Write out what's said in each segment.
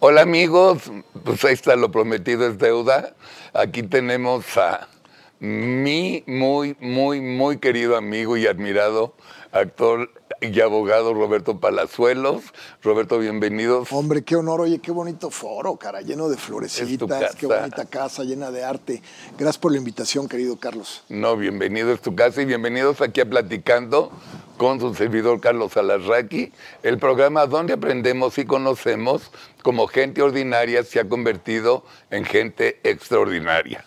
Hola amigos, pues ahí está lo prometido es deuda. Aquí tenemos a mi muy, muy, muy querido amigo y admirado actor y abogado Roberto Palazuelos. Roberto, bienvenidos. Hombre, qué honor, oye, qué bonito foro, cara, lleno de florecitas, qué bonita casa, llena de arte. Gracias por la invitación, querido Carlos. No, bienvenido es tu casa y bienvenidos aquí a Platicando con su servidor Carlos Alarraqui, el programa donde aprendemos y conocemos como gente ordinaria se ha convertido en gente extraordinaria.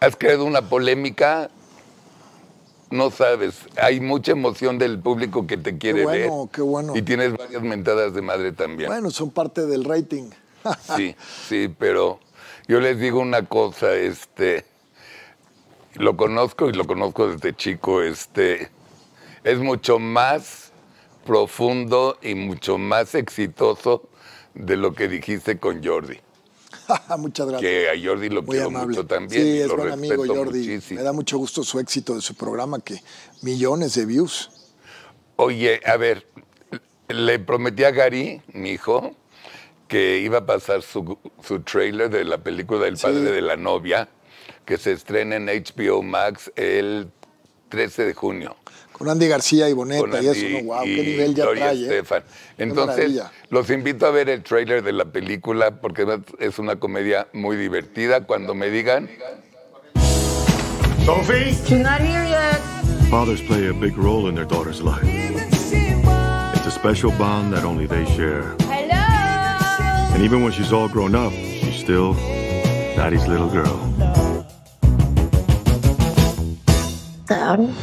Has creado una polémica, no sabes, hay mucha emoción del público que te quiere qué bueno, Qué bueno. Y tienes varias mentadas de madre también. Bueno, son parte del rating. sí, sí, pero yo les digo una cosa, este, lo conozco y lo conozco desde chico, este, es mucho más profundo y mucho más exitoso de lo que dijiste con Jordi. Muchas gracias. Que a Jordi lo quiero mucho también. Sí, es lo amigo Jordi. Me da mucho gusto su éxito de su programa, que millones de views. Oye, a ver, le prometí a Gary, mi hijo, que iba a pasar su, su trailer de la película El padre de la novia, que se estrena en HBO Max el 13 de junio. Con Andy García y Boneta y eso, ¿no? Wow, qué nivel ya Gloria trae. ¿eh? Entonces, los invito a ver el trailer de la película porque es una comedia muy divertida. Cuando me digan. Sophie? She's not here yet. Fathers play a big role in their daughter's life. It's a special bond that only they share. Hello! And even when she's all grown up, she's still daddy's little girl. Dad?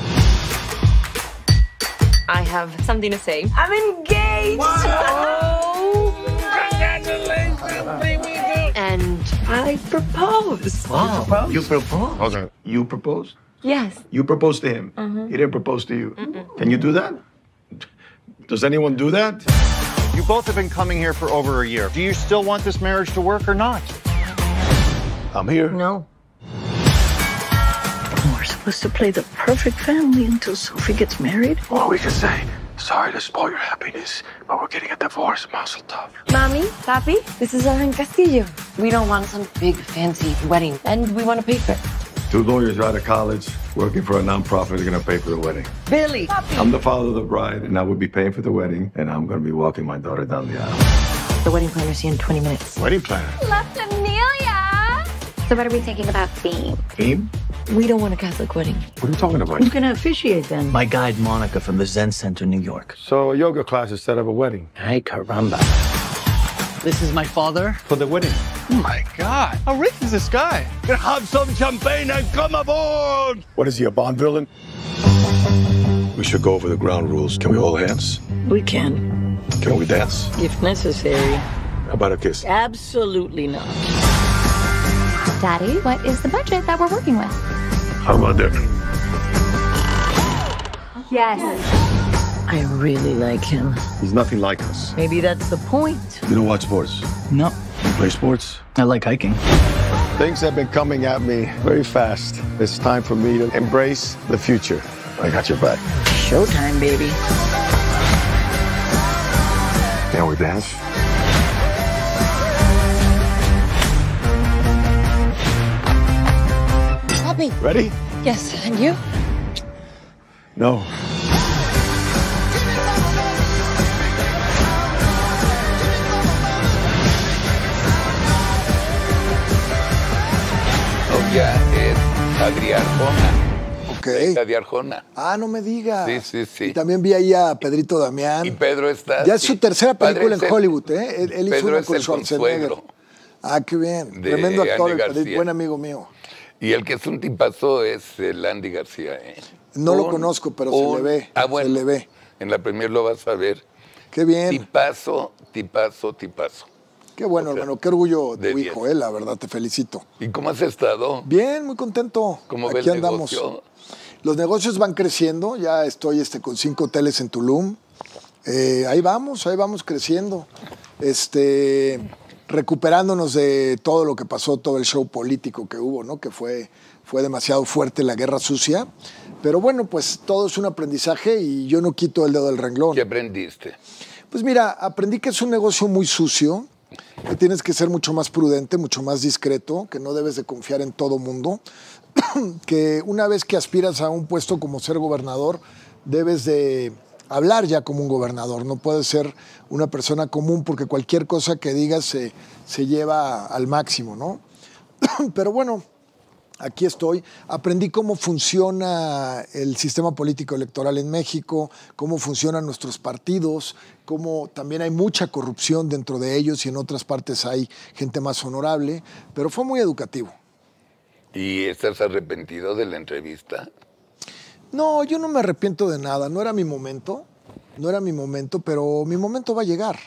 I have something to say. I'm engaged! Wow! Congratulations, And I propose. Wow. You propose? You propose? Okay. You propose? Yes. You propose to him. Mm -hmm. He didn't propose to you. Mm Can you do that? Does anyone do that? You both have been coming here for over a year. Do you still want this marriage to work or not? I'm here. No was to play the perfect family until Sophie gets married. Or we can say, sorry to spoil your happiness, but we're getting a divorce, mazel tov. Mommy, Papi, this is Alan Castillo. We don't want some big fancy wedding, and we want to pay for it. Two lawyers out of college working for a nonprofit are going to pay for the wedding. Billy! Papi. I'm the father of the bride, and I will be paying for the wedding, and I'm going to be walking my daughter down the aisle. The wedding planner's here in 20 minutes. Wedding planner? Left and so what are we thinking about theme? Theme? We don't want a Catholic wedding. What are you talking about? Who's going to officiate then? My guide, Monica, from the Zen Center, New York. So a yoga class instead of a wedding. Ay, caramba. This is my father. For the wedding. Oh my God. How rich is this guy? Can have some champagne and come aboard. What is he, a Bond villain? We should go over the ground rules. Can we hold hands? We can. Can we dance? If necessary. How about a kiss? Absolutely not. Daddy, what is the budget that we're working with? How about that? Yes. I really like him. He's nothing like us. Maybe that's the point. You don't watch sports? No. You play sports? I like hiking. Things have been coming at me very fast. It's time for me to embrace the future. I got your back. Showtime, baby. Now we dance. Ready? Yes, and you? No. Novia es Adri Arjona. Ok. Hija Arjona. Ah, no me diga. Sí, sí, sí. Y también vi ahí a Pedrito Damián. Y Pedro está. Ya es su tercera película en Hollywood, ¿eh? Él, hizo Pedro una con su Ah, qué bien. Tremendo actor, buen amigo mío. Y el que es un tipazo es el Andy García. ¿eh? No lo conozco, pero se le ve. Ah, bueno, se le ve. En la Premier lo vas a ver. Qué bien. Tipazo, tipazo, tipazo. Qué bueno, hermano. Qué orgullo de tu hijo, eh, la verdad. Te felicito. ¿Y cómo has estado? Bien, muy contento. ¿Cómo Aquí andamos. Los negocios van creciendo. Ya estoy este, con cinco hoteles en Tulum. Eh, ahí vamos, ahí vamos creciendo. Este, recuperándonos de todo lo que pasó, todo el show político que hubo, ¿no? que fue, fue demasiado fuerte la guerra sucia. Pero bueno, pues todo es un aprendizaje y yo no quito el dedo del renglón. ¿Qué aprendiste? Pues mira, aprendí que es un negocio muy sucio, que tienes que ser mucho más prudente, mucho más discreto, que no debes de confiar en todo mundo, que una vez que aspiras a un puesto como ser gobernador, debes de hablar ya como un gobernador, no puede ser una persona común porque cualquier cosa que digas se, se lleva al máximo, ¿no? Pero bueno, aquí estoy. Aprendí cómo funciona el sistema político electoral en México, cómo funcionan nuestros partidos, cómo también hay mucha corrupción dentro de ellos y en otras partes hay gente más honorable, pero fue muy educativo. ¿Y estás arrepentido de la entrevista? No, yo no me arrepiento de nada, no era mi momento. No era mi momento, pero mi momento va a llegar.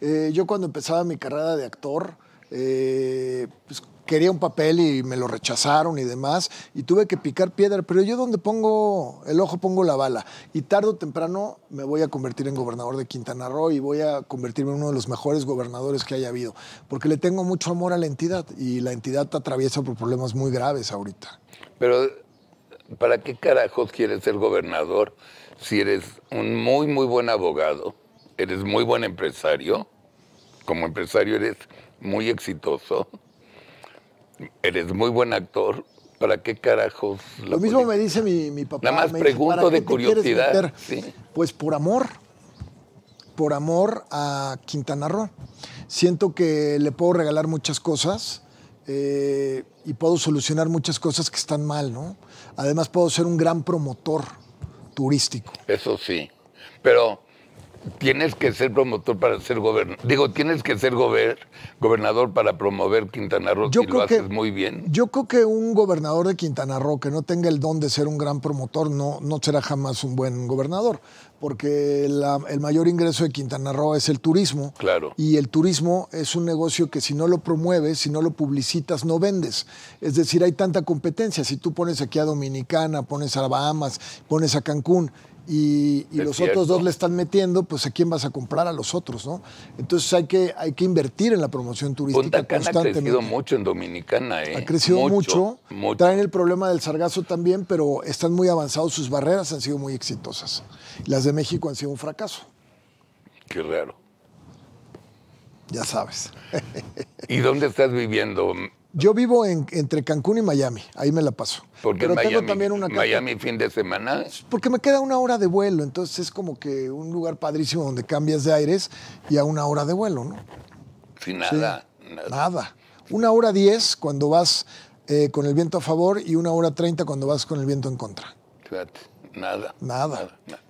Eh, yo cuando empezaba mi carrera de actor, eh, pues, quería un papel y me lo rechazaron y demás, y tuve que picar piedra, pero yo donde pongo el ojo pongo la bala, y tarde o temprano me voy a convertir en gobernador de Quintana Roo y voy a convertirme en uno de los mejores gobernadores que haya habido, porque le tengo mucho amor a la entidad y la entidad atraviesa por problemas muy graves ahorita. Pero ¿Para qué carajos quieres ser gobernador si eres un muy, muy buen abogado, eres muy buen empresario? Como empresario eres muy exitoso, eres muy buen actor, ¿para qué carajos? Lo mismo me dice mi, papá. Nada más pregunto de curiosidad. Pues por amor, por amor a Quintana Roo. Siento que le puedo regalar muchas cosas eh, y puedo solucionar muchas cosas que están mal, ¿no? Además, puedo ser un gran promotor turístico. Eso sí. Pero tienes que ser promotor para ser gobernador. Digo, tienes que ser gobernador para promover Quintana Roo yo creo lo haces muy bien. Yo creo que un gobernador de Quintana Roo que no tenga el don de ser un gran promotor no, no será jamás un buen gobernador porque el mayor ingreso de Quintana Roo es el turismo. Claro. Y el turismo es un negocio que si no lo promueves, si no lo publicitas, no vendes. Es decir, hay tanta competencia. Si tú pones aquí a Dominicana, pones a Bahamas, pones a Cancún y, los otros dos le están metiendo, pues a quién vas a comprar a los otros, ¿no? Entonces hay que, hay que invertir en la promoción turística Punta Cana ha crecido mucho en Dominicana, ¿eh? Ha crecido mucho, mucho. Traen el problema del sargazo también, pero están muy avanzados, sus barreras han sido muy exitosas. Las de México han sido un fracaso. Qué raro. Ya sabes. ¿Y dónde estás viviendo? Yo vivo entre Cancún y Miami, ahí me la paso. Porque Pero tengo también una Miami fin de semana. Porque me queda una hora de vuelo, entonces es como que un lugar padrísimo donde cambias de aires y a una hora de vuelo, ¿no? Sin nada. nada. Una hora diez cuando vas eh, con el viento a favor y una hora treinta cuando vas con el viento en contra. Nada. nada, nada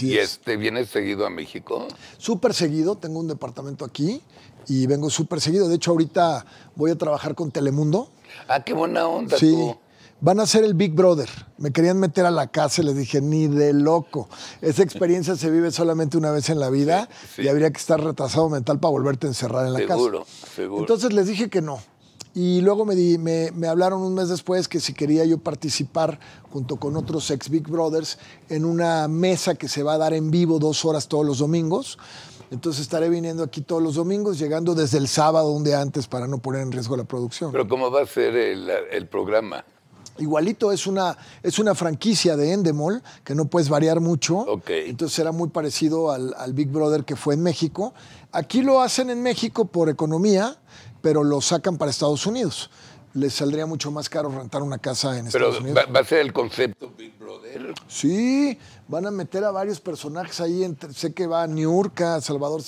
y este, ¿vienes seguido a México? Súper seguido, tengo un departamento aquí y vengo súper seguido. De hecho, ahorita voy a trabajar con Telemundo. Ah, qué buena onda. Sí. Van a ser el Big Brother. Me querían meter a la casa y les dije, ni de loco. Esa experiencia se vive solamente una vez en la vida y habría que estar retrasado mental para volverte a encerrar en la casa. Seguro, seguro. Entonces les dije que no. Y luego me, me, hablaron un mes después que si quería yo participar junto con otros ex Big Brothers en una mesa que se va a dar en vivo dos horas todos los domingos. Entonces estaré viniendo aquí todos los domingos, llegando desde el sábado un día antes para no poner en riesgo la producción. Pero ¿cómo va a ser el, programa? Igualito es una, es una franquicia de Endemol que no puedes variar mucho. Entonces será muy parecido al, al Big Brother que fue en México. Aquí lo hacen en México por economía pero lo sacan para Estados Unidos. Les saldría mucho más caro rentar una casa en Estados Unidos. ¿Pero va, a ser el concepto Big Brother? Sí, van a meter a varios personajes ahí. sé que va Niurka, Salvador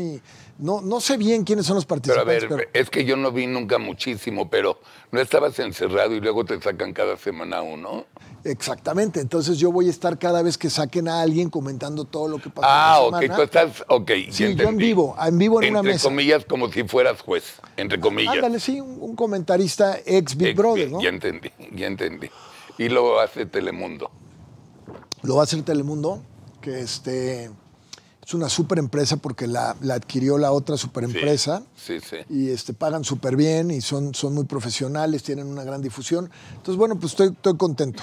y. No, no sé bien quiénes son los participantes. Pero a ver, es que yo no vi nunca muchísimo, pero no estabas encerrado y luego te sacan cada semana uno. Exactamente, entonces yo voy a estar cada vez que saquen a alguien comentando todo lo que pasa. Ah, en la ah, ok, tú estás, ok. Sí, yo en vivo, en vivo en una mesa. Entre comillas, como si fueras juez, entre comillas. Ándale, sí, un, comentarista ex Big Brother, ¿no? Ya entendí, ya entendí. Y lo hace Telemundo. Lo hace hacer Telemundo, que este es una super empresa porque la, adquirió la otra super empresa. Sí, sí, Y este, pagan súper bien y son, son muy profesionales, tienen una gran difusión. Entonces, bueno, pues estoy contento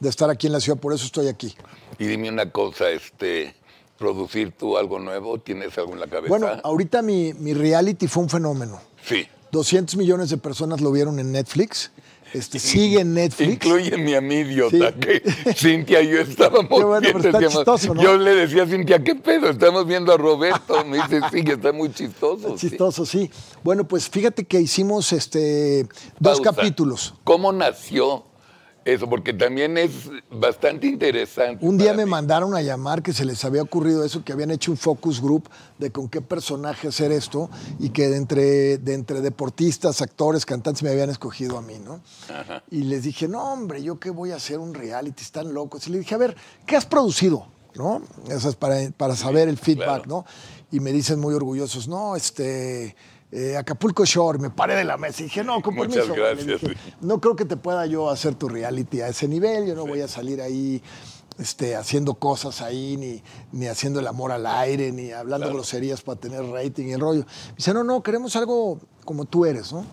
de estar aquí en la ciudad, por eso estoy aquí. Y dime una cosa, este, producir tú algo nuevo, ¿tienes algo en la cabeza? Bueno, ahorita mi, mi reality fue un fenómeno. Sí. 200 millones de personas lo vieron en Netflix. Este, sigue en Netflix. Incluye a mí, idiota, Cintia y yo estábamos este Yo le decía a Cintia, ¿qué pedo? Estamos viendo a Roberto. Me dice, sí, que está muy chistoso. chistoso, sí. Bueno, pues fíjate que hicimos este, dos capítulos. ¿Cómo nació eso, porque también es bastante interesante. Un día me mandaron a llamar que se les había ocurrido eso, que habían hecho un focus group de con qué personaje hacer esto y que de entre, de entre deportistas, actores, cantantes me habían escogido a mí, ¿no? Y les dije, no, hombre, yo qué voy a hacer un reality, están locos. Y le dije, a ver, ¿qué has producido? ¿No? Eso es para, para saber el feedback, ¿no? Y me dicen muy orgullosos, no, este eh, Acapulco Shore, me paré de la mesa y dije, no, con permiso. no creo que te pueda yo hacer tu reality a ese nivel, yo no voy a salir ahí este, haciendo cosas ahí, ni, ni haciendo el amor al aire, ni hablando groserías para tener rating y el rollo. dice, no, no, queremos algo como tú eres, ¿no?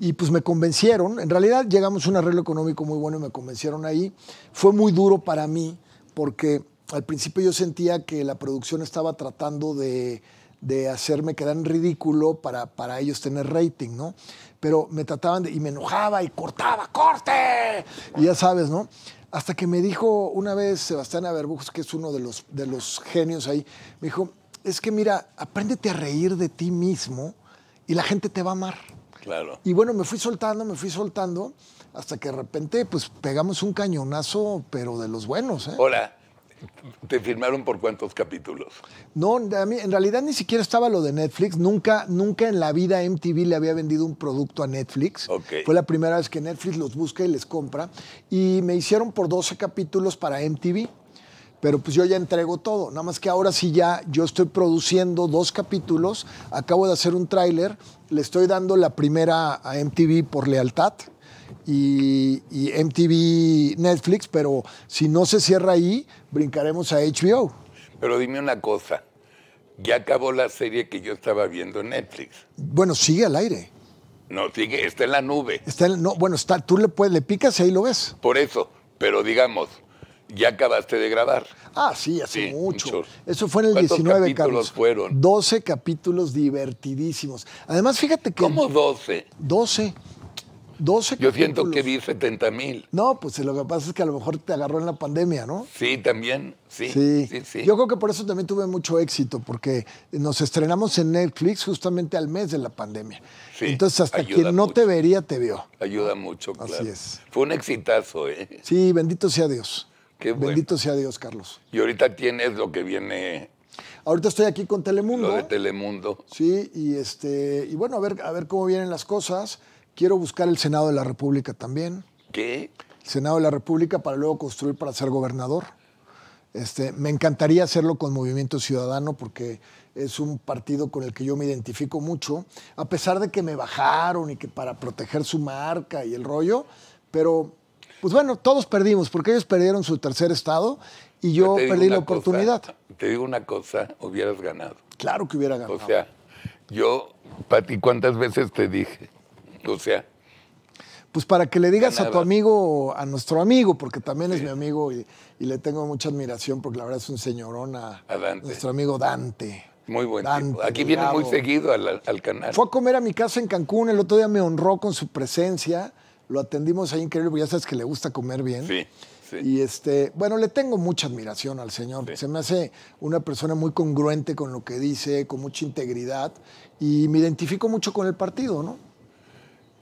Y pues me convencieron, en realidad llegamos a un arreglo económico muy bueno y me convencieron ahí. Fue muy duro para mí porque al principio yo sentía que la producción estaba tratando de de hacerme quedar en ridículo para, para ellos tener rating, ¿no? Pero me trataban de, y me enojaba y cortaba, corte, y ya sabes, ¿no? Hasta que me dijo una vez Sebastián Averbujos, que es uno de los, de los genios ahí, me dijo, es que mira, apréndete a reír de ti mismo y la gente te va a amar. Claro. Y bueno, me fui soltando, me fui soltando, hasta que de repente, pues pegamos un cañonazo, pero de los buenos. ¿eh? Hola te firmaron por cuántos capítulos? No, en realidad ni siquiera estaba lo de Netflix. Nunca, nunca en la vida MTV le había vendido un producto a Netflix. Fue la primera vez que Netflix los busca y les compra. Y me hicieron por 12 capítulos para MTV. Pero pues yo ya entrego todo. Nada más que ahora sí ya yo estoy produciendo dos capítulos. Acabo de hacer un tráiler. Le estoy dando la primera a MTV por lealtad y, MTV Netflix, pero si no se cierra ahí, brincaremos a HBO. Pero dime una cosa, ya acabó la serie que yo estaba viendo en Netflix. Bueno, sigue al aire. No, sigue, está en la nube. Está no, bueno, está, tú le, puedes, le picas y ahí lo ves. Por eso, pero digamos, ya acabaste de grabar. Ah, sí, hace mucho. Eso fue en el 19, capítulos fueron? 12 capítulos divertidísimos. Además, fíjate que... ¿Cómo 12? 12. Yo siento que vi 70 mil. No, pues lo que pasa es que a lo mejor te agarró en la pandemia, ¿no? Sí, también, sí, sí. sí, Yo creo que por eso también tuve mucho éxito, porque nos estrenamos en Netflix justamente al mes de la pandemia. Entonces, hasta quien no te vería, te vio. Ayuda mucho, claro. Así es. Fue un exitazo, ¿eh? Sí, bendito sea Dios. Qué bueno. Bendito sea Dios, Carlos. Y ahorita tienes lo que viene Ahorita estoy aquí con Telemundo. Lo de Telemundo. Sí, y este, y bueno, a ver, a ver cómo vienen las cosas. Quiero buscar el Senado de la República también. ¿Qué? El Senado de la República para luego construir para ser gobernador. Este, me encantaría hacerlo con Movimiento Ciudadano porque es un partido con el que yo me identifico mucho, a pesar de que me bajaron y que para proteger su marca y el rollo, pero pues bueno, todos perdimos porque ellos perdieron su tercer estado y yo, perdí la oportunidad. te digo una cosa, hubieras ganado. Claro que hubiera ganado. O sea, yo, Pati, ¿cuántas veces te dije? Lucia, Pues para que le digas a tu amigo, a nuestro amigo, porque también es mi amigo y, le tengo mucha admiración, porque la verdad es un señorón a, nuestro amigo Dante. Muy buen Aquí viene muy seguido al, canal. Fue a comer a mi casa en Cancún, el otro día me honró con su presencia, lo atendimos ahí increíble, ya sabes que le gusta comer bien. Sí. Y este, bueno, le tengo mucha admiración al señor. Se me hace una persona muy congruente con lo que dice, con mucha integridad y me identifico mucho con el partido, ¿no?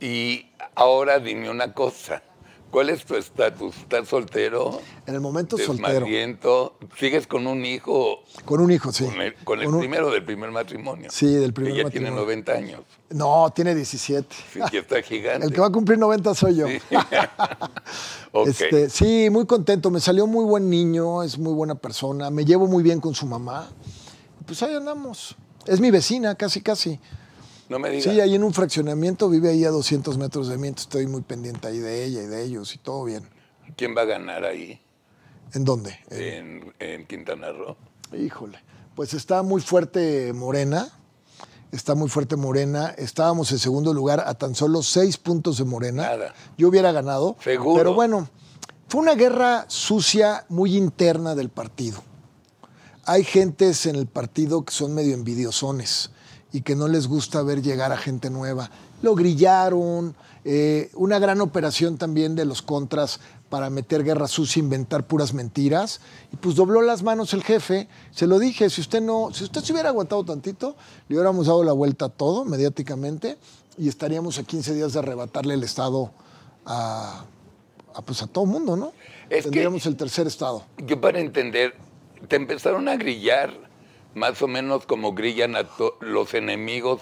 Y ahora dime una cosa. ¿Cuál es tu estatus? ¿Estás soltero? En el momento soltero. ¿Sigues con un hijo? Con un hijo, sí. Con el, primero del primer matrimonio. Sí, del primer matrimonio. ya tiene 90 años. No, tiene 17. Sí, está gigante. El que va a cumplir 90 soy yo. Sí. Este, sí, muy contento. Me salió muy buen niño, es muy buena persona. Me llevo muy bien con su mamá. Pues ahí andamos. Es mi vecina, casi, casi. No me Sí, ahí en un fraccionamiento vive ahí a 200 metros de mí, entonces estoy muy pendiente ahí de ella y de ellos y todo bien. ¿Quién va a ganar ahí? ¿En dónde? Eh, en, en Quintana Roo. Híjole. Pues está muy fuerte Morena. Está muy fuerte Morena. Estábamos en segundo lugar a tan solo seis puntos de Morena. Nada. Yo hubiera ganado. Pero bueno, fue una guerra sucia, muy interna del partido. Hay gentes en el partido que son medio envidiosones y que no les gusta ver llegar a gente nueva. Lo grillaron, eh, una gran operación también de los contras para meter guerra sucia, inventar puras mentiras. Y pues dobló las manos el jefe. Se lo dije, si usted no, si usted se hubiera aguantado tantito, le hubiéramos dado la vuelta a todo mediáticamente y estaríamos a 15 días de arrebatarle el Estado a, pues a todo mundo, ¿no? Tendríamos el tercer Estado. Yo para entender, te empezaron a grillar más o menos como grillan a los enemigos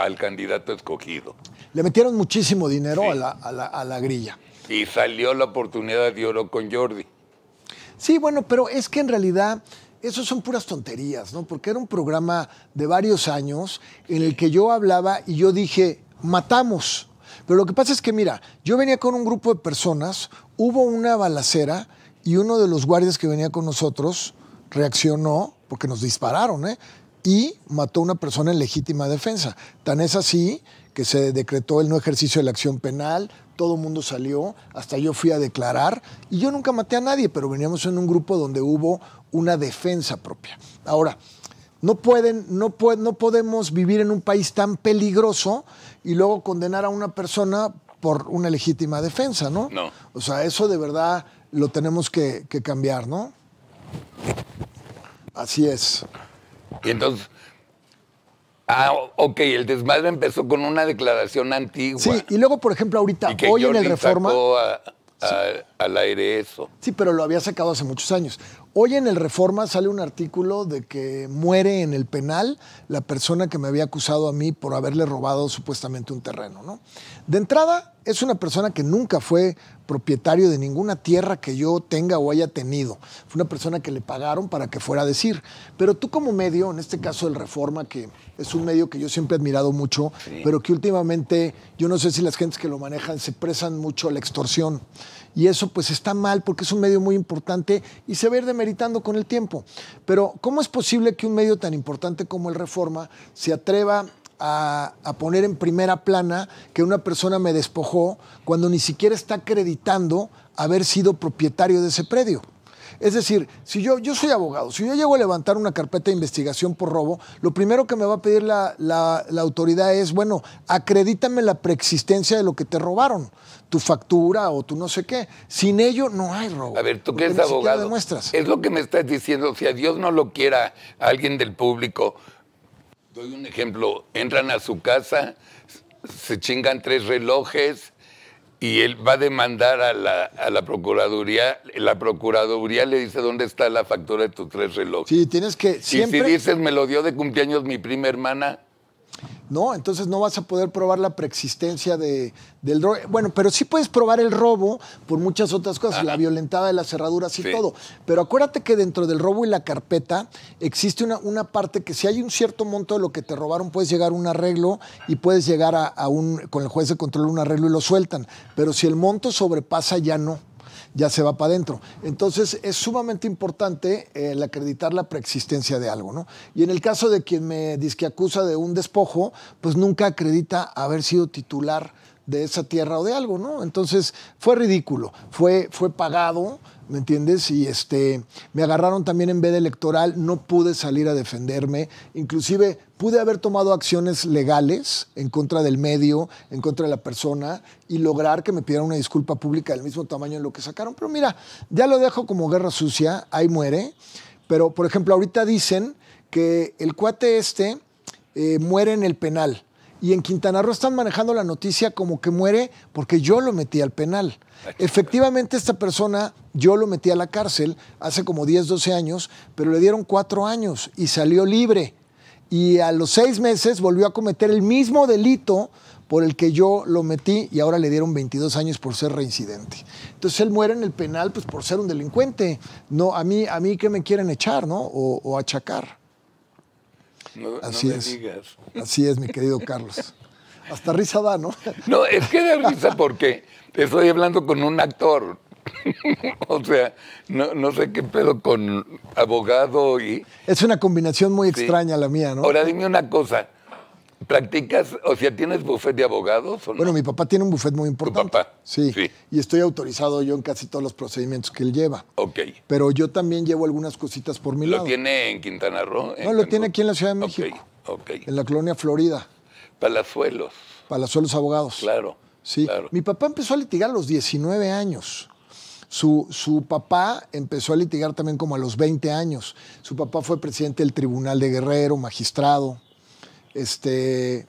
al candidato escogido. Le metieron muchísimo dinero a, la, a, la, grilla. Y salió la oportunidad de oro con Jordi. Sí, bueno, pero es que en realidad eso son puras tonterías, ¿no? Porque era un programa de varios años en el que yo hablaba y yo dije, matamos. Pero lo que pasa es que, mira, yo venía con un grupo de personas, hubo una balacera y uno de los guardias que venía con nosotros reaccionó porque nos dispararon, ¿eh? y mató a una persona en legítima defensa. Tan es así que se decretó el no ejercicio de la acción penal, todo el mundo salió, hasta yo fui a declarar, y yo nunca maté a nadie, pero veníamos en un grupo donde hubo una defensa propia. Ahora, no, pueden, no, podemos vivir en un país tan peligroso y luego condenar a una persona por una legítima defensa, ¿no? No. O sea, eso de verdad lo tenemos que cambiar, ¿no? Así es. Y entonces, ah, ok, el desmadre empezó con una declaración antigua. Sí, y luego, por ejemplo, ahorita, hoy en el Reforma... al aire eso. Sí, pero lo había sacado hace muchos años. Hoy en el Reforma sale un artículo de que muere en el penal la persona que me había acusado a mí por haberle robado supuestamente un terreno. ¿no? De entrada, es una persona que nunca fue propietario de ninguna tierra que yo tenga o haya tenido. Fue una persona que le pagaron para que fuera a decir. Pero tú como medio, en este caso el Reforma, que es un medio que yo siempre he admirado mucho, pero que últimamente yo no sé si las gentes que lo manejan se presan mucho a la extorsión. Y eso pues está mal porque es un medio muy importante y se ve de demeritando con el tiempo. Pero ¿cómo es posible que un medio tan importante como el Reforma se atreva a, poner en primera plana que una persona me despojó cuando ni siquiera está acreditando haber sido propietario de ese predio? Es decir, si yo, yo soy abogado, si yo llego a levantar una carpeta de investigación por robo, lo primero que me va a pedir la, la autoridad es, bueno, acredítame la preexistencia de lo que te robaron tu factura o tu no sé qué. Sin ello no hay robo. A ver, tú que eres abogado, es lo que me estás diciendo, si a Dios no lo quiera alguien del público, doy un ejemplo, entran a su casa, se chingan tres relojes y él va a demandar a la, a la Procuraduría. La Procuraduría le dice dónde está la factura de tus tres relojes. Sí, tienes que siempre... Y si dices, me lo dio de cumpleaños mi prima hermana, ¿no? Entonces no vas a poder probar la preexistencia de, del robo. Bueno, pero sí puedes probar el robo por muchas otras cosas, la violentada de las cerraduras y todo. Pero acuérdate que dentro del robo y la carpeta existe una, una, parte que si hay un cierto monto de lo que te robaron, puedes llegar a un arreglo y puedes llegar a un, con el juez de control un arreglo y lo sueltan. Pero si el monto sobrepasa, ya no ya se va para adentro. Entonces es sumamente importante eh, el acreditar la preexistencia de algo, ¿no? Y en el caso de quien me dice que acusa de un despojo, pues nunca acredita haber sido titular de esa tierra o de algo, ¿no? Entonces fue ridículo, fue, fue pagado. ¿me entiendes? Y este, me agarraron también en veda electoral, no pude salir a defenderme, inclusive pude haber tomado acciones legales en contra del medio, en contra de la persona y lograr que me pidieran una disculpa pública del mismo tamaño en lo que sacaron, pero mira, ya lo dejo como guerra sucia, ahí muere, pero por ejemplo ahorita dicen que el cuate este eh, muere en el penal y en Quintana Roo están manejando la noticia como que muere porque yo lo metí al penal. Efectivamente, esta persona yo lo metí a la cárcel hace como 10, 12 años, pero le dieron cuatro años y salió libre. Y a los seis meses volvió a cometer el mismo delito por el que yo lo metí y ahora le dieron 22 años por ser reincidente. Entonces él muere en el penal pues, por ser un delincuente. No, a mí, a mí que me quieren echar, ¿no? o achacar así es. Así es, mi querido Carlos. Hasta risa da, ¿no? No, es que da risa porque estoy hablando con un actor. o sea, no, no, sé qué pedo con abogado y... Es una combinación muy extraña la mía, ¿no? Ahora dime una cosa. ¿Practicas, o sea, tienes buffet de abogados? Bueno, mi papá tiene un buffet muy importante. ¿Tu papá? Sí, Y estoy autorizado yo en casi todos los procedimientos que él lleva. Ok. Pero yo también llevo algunas cositas por mi ¿Lo lado. ¿Lo tiene en Quintana Roo? no, lo tiene aquí en la Ciudad de México. En la colonia Florida. Palazuelos. Palazuelos Abogados. Claro. Sí. Mi papá empezó a litigar a los 19 años. Su, su, papá empezó a litigar también como a los 20 años. Su papá fue presidente del Tribunal de Guerrero, magistrado este,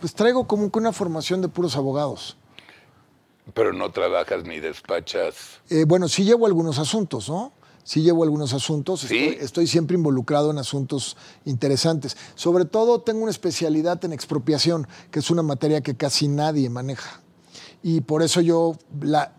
pues traigo como que una formación de puros abogados. Pero no trabajas ni despachas. Eh, bueno, sí llevo algunos asuntos, ¿no? Sí llevo algunos asuntos. Estoy, siempre involucrado en asuntos interesantes. Sobre todo tengo una especialidad en expropiación, que es una materia que casi nadie maneja. Y por eso yo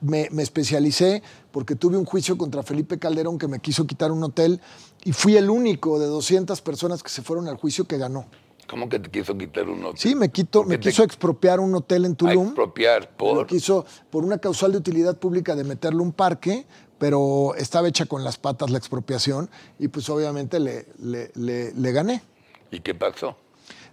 me, me especialicé, porque tuve un juicio contra Felipe Calderón que me quiso quitar un hotel y fui el único de 200 personas que se fueron al juicio que ganó. ¿Cómo que te quiso quitar un hotel? Sí, me, quito, me quiso expropiar un hotel en Tulum. expropiar, por. quiso por una causal de utilidad pública de meterle un parque, pero estaba hecha con las patas la expropiación y pues obviamente le, gané. ¿Y qué pasó?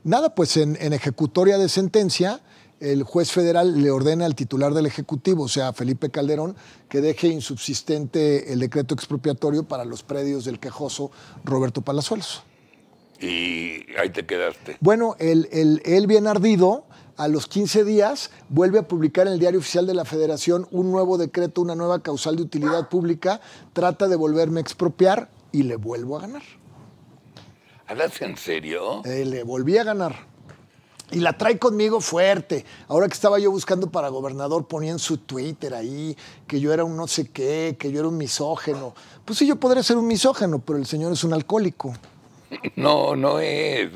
Nada, pues en ejecutoria de sentencia, el juez federal le ordena al titular del Ejecutivo, o sea, Felipe Calderón, que deje insubsistente el decreto expropiatorio para los predios del quejoso Roberto Palazuelos y ahí te quedaste. Bueno, el, bien ardido, a los 15 días vuelve a publicar en el Diario Oficial de la Federación un nuevo decreto, una nueva causal de utilidad pública, trata de volverme a expropiar y le vuelvo a ganar. ¿Hablas en serio? Eh, le volví a ganar. Y la trae conmigo fuerte. Ahora que estaba yo buscando para gobernador, ponía en su Twitter ahí que yo era un no sé qué, que yo era un misógeno. Pues sí, yo podría ser un misógeno, pero el señor es un alcohólico. No, no es.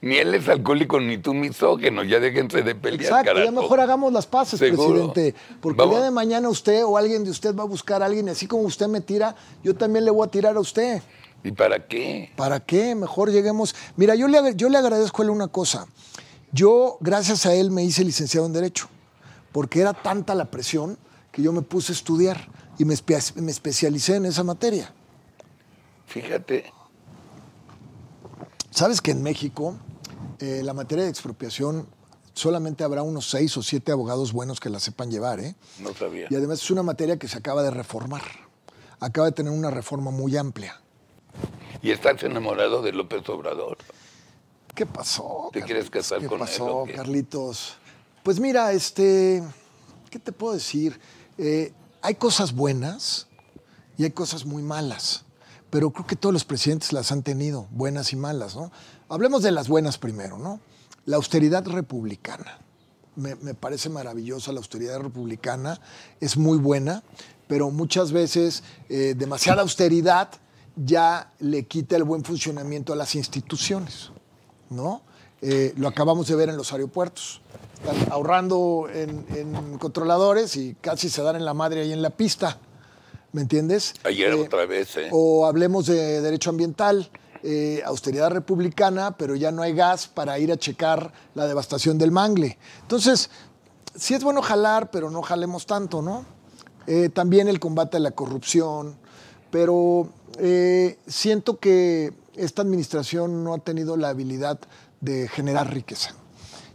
Ni, él es alcohólico ni tú misógeno. Ya déjense de pelear. Exacto, carajo. ya mejor hagamos las paces, presidente. Porque el día de mañana usted o alguien de usted va a buscar a alguien. Así como usted me tira, yo también le voy a tirar a usted. ¿Y para qué? ¿Para qué? Mejor lleguemos. Mira, yo le, yo le agradezco a él una cosa. Yo, gracias a él, me hice licenciado en Derecho. Porque era tanta la presión que yo me puse a estudiar y me, me especialicé en esa materia. Fíjate. ¿Sabes que en México eh, la materia de expropiación solamente habrá unos seis o siete abogados buenos que la sepan llevar? ¿eh? No sabía. Y además es una materia que se acaba de reformar. Acaba de tener una reforma muy amplia. ¿Y estás enamorado de López Obrador? ¿Qué pasó? ¿Te quieres casar con él? ¿Qué pasó, Carlitos? Pues mira, este, ¿qué te puedo decir? Eh, hay cosas buenas y hay cosas muy malas pero creo que todos los presidentes las han tenido, buenas y malas, ¿no? Hablemos de las buenas primero, ¿no? La austeridad republicana. Me, parece maravillosa la austeridad republicana, es muy buena, pero muchas veces eh, demasiada austeridad ya le quita el buen funcionamiento a las instituciones, ¿no? Eh, lo acabamos de ver en los aeropuertos. Están ahorrando en, en controladores y casi se dan en la madre ahí en la pista, ¿me entiendes? Ayer eh, otra vez. ¿eh? O hablemos de derecho ambiental. Eh, austeridad republicana, pero ya no hay gas para ir a checar la devastación del mangle. Entonces, sí es bueno jalar, pero no jalemos tanto, ¿no? Eh, también el combate a la corrupción, pero siento que esta administración no ha tenido la habilidad de generar riqueza.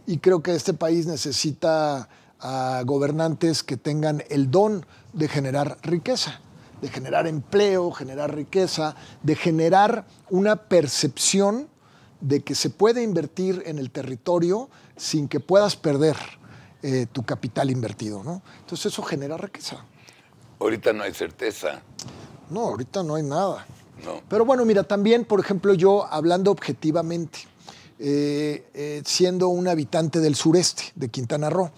Y creo que este país necesita a gobernantes que tengan el don de generar riqueza de generar empleo, generar riqueza, de generar una percepción de que se puede invertir en el territorio sin que puedas perder eh, tu capital invertido. ¿no? Entonces eso genera riqueza. Ahorita no hay certeza. No, ahorita no hay nada. Pero bueno, mira, también, por ejemplo, yo hablando objetivamente, eh, eh, siendo un habitante del sureste, de Quintana Roo,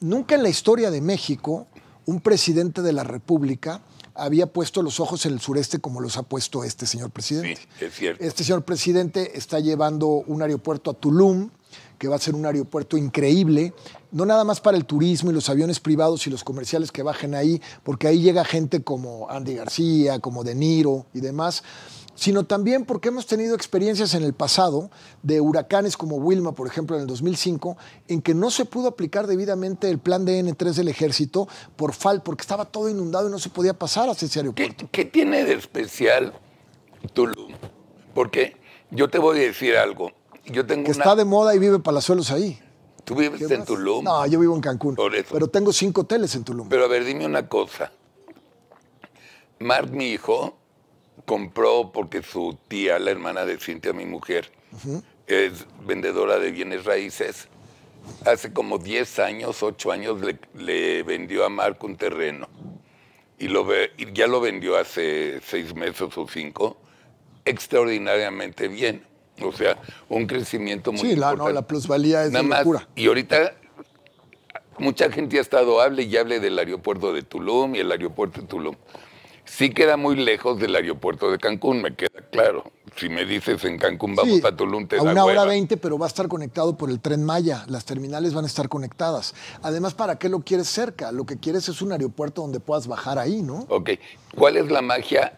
nunca en la historia de México un presidente de la República había puesto los ojos en el sureste como los ha puesto este señor presidente. Sí, es cierto. Este señor presidente está llevando un aeropuerto a Tulum, que va a ser un aeropuerto increíble, no nada más para el turismo y los aviones privados y los comerciales que bajen ahí, porque ahí llega gente como Andy García, como De Niro y demás, sino también porque hemos tenido experiencias en el pasado de huracanes como Wilma, por ejemplo, en el 2005, en que no se pudo aplicar debidamente el plan de n 3 del ejército por fal, porque estaba todo inundado y no se podía pasar a ese aeropuerto. ¿Qué, tiene de especial Tulum? Porque yo te voy a decir algo. Yo tengo que está de moda y vive Palazuelos ahí. ¿Tú vives en Tulum? No, yo vivo en Cancún. Pero tengo cinco hoteles en Tulum. Pero a ver, dime una cosa. Mark, mi hijo, compró porque su tía, la hermana de Cintia, mi mujer, es vendedora de bienes raíces. Hace como 10 años, 8 años, le, vendió a Marco un terreno. Y, ya lo vendió hace 6 meses o 5, extraordinariamente bien. O sea, un crecimiento muy sí, la, Sí, no, la plusvalía es Nada y ahorita mucha gente ha estado, hable y hable del aeropuerto de Tulum y el aeropuerto de Tulum. Sí queda muy lejos del aeropuerto de Cancún, me queda claro. Si me dices en Cancún vamos a Tulum, te a una hora veinte, pero va a estar conectado por el tren Maya. Las terminales van a estar conectadas. Además, ¿para qué lo quieres cerca? Lo que quieres es un aeropuerto donde puedas bajar ahí, ¿no? Ok. ¿Cuál es la magia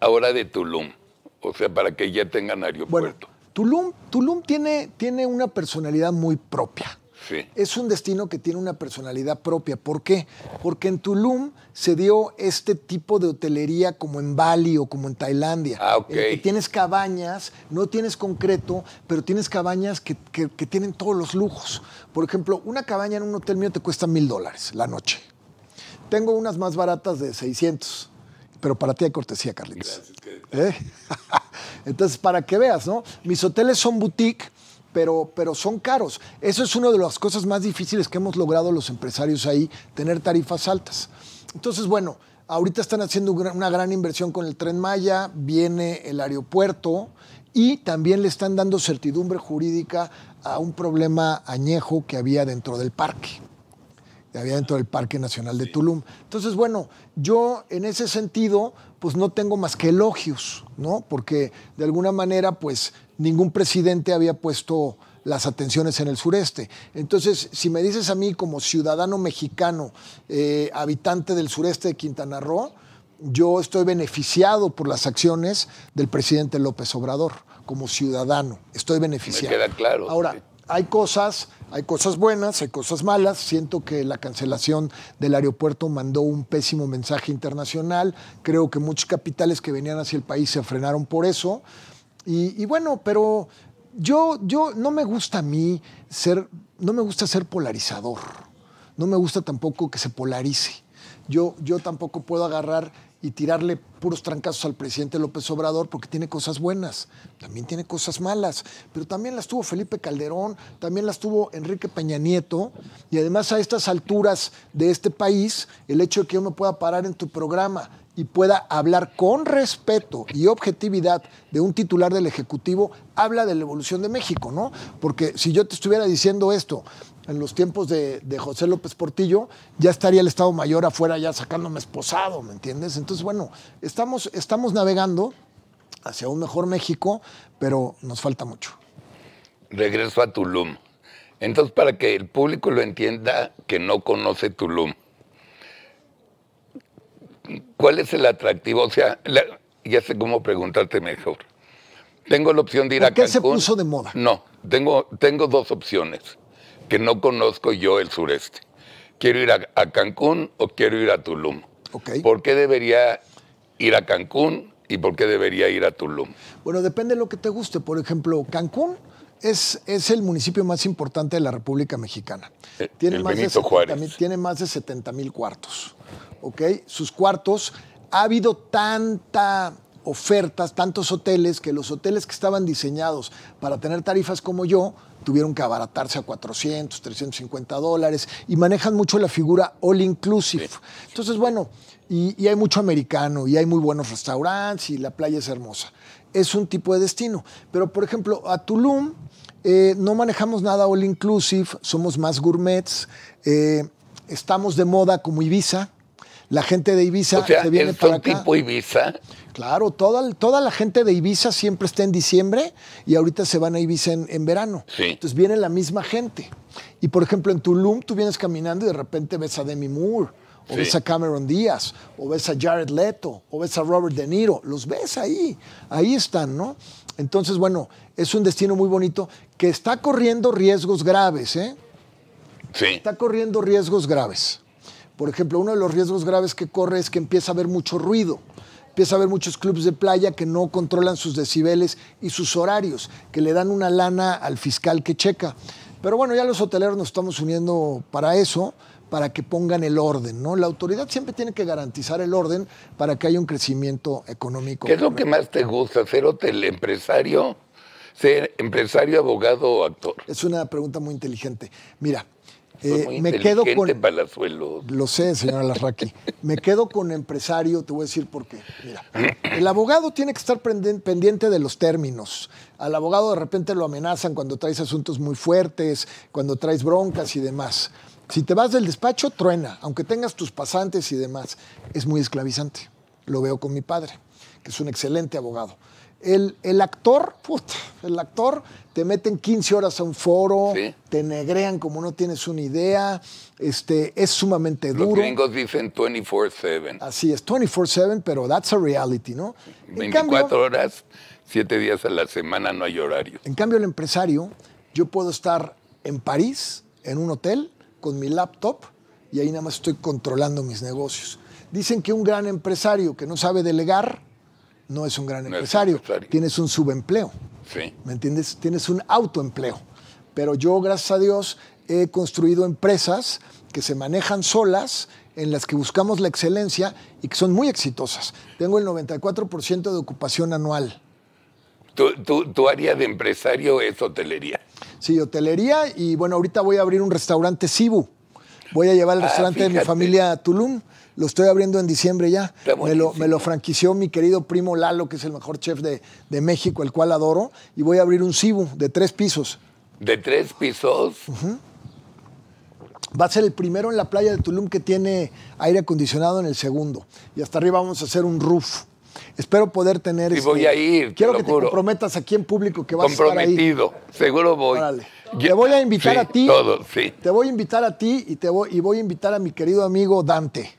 ahora de Tulum? O sea, para que ya tengan aeropuerto. Tulum, Tulum tiene, tiene una personalidad muy propia. Es un destino que tiene una personalidad propia. ¿Por qué? Porque en Tulum se dio este tipo de hotelería como en Bali o como en Tailandia. Ah, tienes cabañas, no tienes concreto, pero tienes cabañas que, tienen todos los lujos. Por ejemplo, una cabaña en un hotel mío te cuesta mil dólares la noche. Tengo unas más baratas de 600 pero para ti hay cortesía, Carlitos. ¿Eh? Entonces, para que veas, ¿no? Mis hoteles son boutique pero, son caros. Eso es una de las cosas más difíciles que hemos logrado los empresarios ahí, tener tarifas altas. Entonces, bueno, ahorita están haciendo una gran inversión con el tren Maya, viene el aeropuerto y también le están dando certidumbre jurídica a un problema añejo que había dentro del parque había dentro del Parque Nacional de Tulum. Entonces, bueno, yo en ese sentido pues no tengo más que elogios, ¿no? Porque de alguna manera, pues ningún presidente había puesto las atenciones en el sureste. Entonces, si me dices a mí como ciudadano mexicano, eh, habitante del sureste de Quintana Roo, yo estoy beneficiado por las acciones del presidente López Obrador como ciudadano. Estoy beneficiado. Me queda claro. Ahora, hay cosas, hay cosas buenas, hay cosas malas. Siento que la cancelación del aeropuerto mandó un pésimo mensaje internacional. Creo que muchos capitales que venían hacia el país se frenaron por eso. Y, bueno, pero yo, yo no me gusta a mí ser, no me gusta ser polarizador. No me gusta tampoco que se polarice. Yo, yo tampoco puedo agarrar y tirarle puros trancazos al presidente López Obrador porque tiene cosas buenas, también tiene cosas malas, pero también las tuvo Felipe Calderón, también las tuvo Enrique Peña Nieto y además a estas alturas de este país, el hecho de que yo me pueda parar en tu programa y pueda hablar con respeto y objetividad de un titular del Ejecutivo, habla de la evolución de México, ¿no? Porque si yo te estuviera diciendo esto, en los tiempos de, José López Portillo, ya estaría el Estado Mayor afuera ya sacándome esposado, ¿me entiendes? Entonces, bueno, estamos, estamos navegando hacia un mejor México, pero nos falta mucho. Regreso a Tulum. Entonces, para que el público lo entienda que no conoce Tulum, ¿cuál es el atractivo? O sea, ya sé cómo preguntarte mejor. Tengo la opción de ir ¿Por a qué se puso de moda? No, tengo, tengo dos opciones que no conozco yo el sureste. Quiero ir a, Cancún o quiero ir a Tulum. ¿Por qué debería ir a Cancún y por qué debería ir a Tulum? Bueno, depende de lo que te guste. Por ejemplo, Cancún es, es el municipio más importante de la República Mexicana. Eh, tiene, más, de 70, Mil, tiene más de cuartos. Sus cuartos ha habido tanta ofertas, tantos hoteles, que los hoteles que estaban diseñados para tener tarifas como yo, tuvieron que abaratarse a 400, 350 dólares y manejan mucho la figura all inclusive. Entonces, bueno, y, hay mucho americano y hay muy buenos restaurantes y la playa es hermosa. Es un tipo de destino. Pero, por ejemplo, a Tulum eh, no manejamos nada all inclusive, somos más gourmets, eh, estamos de moda como Ibiza. La gente de Ibiza se viene para acá. tipo Ibiza Claro, toda, toda la gente de Ibiza siempre está en diciembre y ahorita se van a Ibiza en, verano. Entonces viene la misma gente. Y por ejemplo, en Tulum tú vienes caminando y de repente ves a Demi Moore, o ves a Cameron Díaz, o ves a Jared Leto, o ves a Robert De Niro. Los ves ahí, ahí están, ¿no? Entonces, bueno, es un destino muy bonito que está corriendo riesgos graves, ¿eh? Sí. Está corriendo riesgos graves. Por ejemplo, uno de los riesgos graves que corre es que empieza a haber mucho ruido empieza a haber muchos clubes de playa que no controlan sus decibeles y sus horarios, que le dan una lana al fiscal que checa. Pero bueno, ya los hoteleros nos estamos uniendo para eso, para que pongan el orden, ¿no? La autoridad siempre tiene que garantizar el orden para que haya un crecimiento económico. ¿Qué es lo que más te gusta, ser hotel empresario, ser empresario, abogado o actor? Es una pregunta muy inteligente. Mira, eh, me quedo con palazuelo Lo sé, señora Larraqui. me quedo con empresario, te voy a decir por qué. Mira, el abogado tiene que estar pendiente de los términos. Al abogado de repente lo amenazan cuando traes asuntos muy fuertes, cuando traes broncas y demás. Si te vas del despacho, truena, aunque tengas tus pasantes y demás. Es muy esclavizante. Lo veo con mi padre, que es un excelente abogado. El, actor, el actor, te meten 15 horas a un foro, te negrean como no tienes una idea, este, es sumamente duro. Los gringos dicen 24-7. Así es, 24-7, pero that's a reality, ¿no? 24 horas, 7 días a la semana, no hay horario. En cambio, el empresario, yo puedo estar en París, en un hotel, con mi laptop, y ahí nada más estoy controlando mis negocios. Dicen que un gran empresario que no sabe delegar, no es un gran empresario. Tienes un subempleo. Sí. ¿Me entiendes? Tienes un autoempleo. Pero yo, gracias a Dios, he construido empresas que se manejan solas, en las que buscamos la excelencia y que son muy exitosas. Tengo el 94% de ocupación anual. ¿Tu, área de empresario es hotelería? Sí, hotelería y bueno, ahorita voy a abrir un restaurante Cibu. Voy a llevar el ah, restaurante de mi familia a Tulum. Lo estoy abriendo en diciembre ya. Me lo, franquició mi querido primo Lalo, que es el mejor chef de, México, el cual adoro. Y voy a abrir un Cibu de tres pisos. ¿De tres pisos? Va a ser el primero en la playa de Tulum que tiene aire acondicionado en el segundo. Y hasta arriba vamos a hacer un roof. Espero poder tener. Y voy este, a ir. Quiero que te comprometas aquí en público que vas a estar Comprometido, seguro voy. te voy a invitar a ti. Te voy a invitar a ti y te voy, y voy a invitar a mi querido amigo Dante.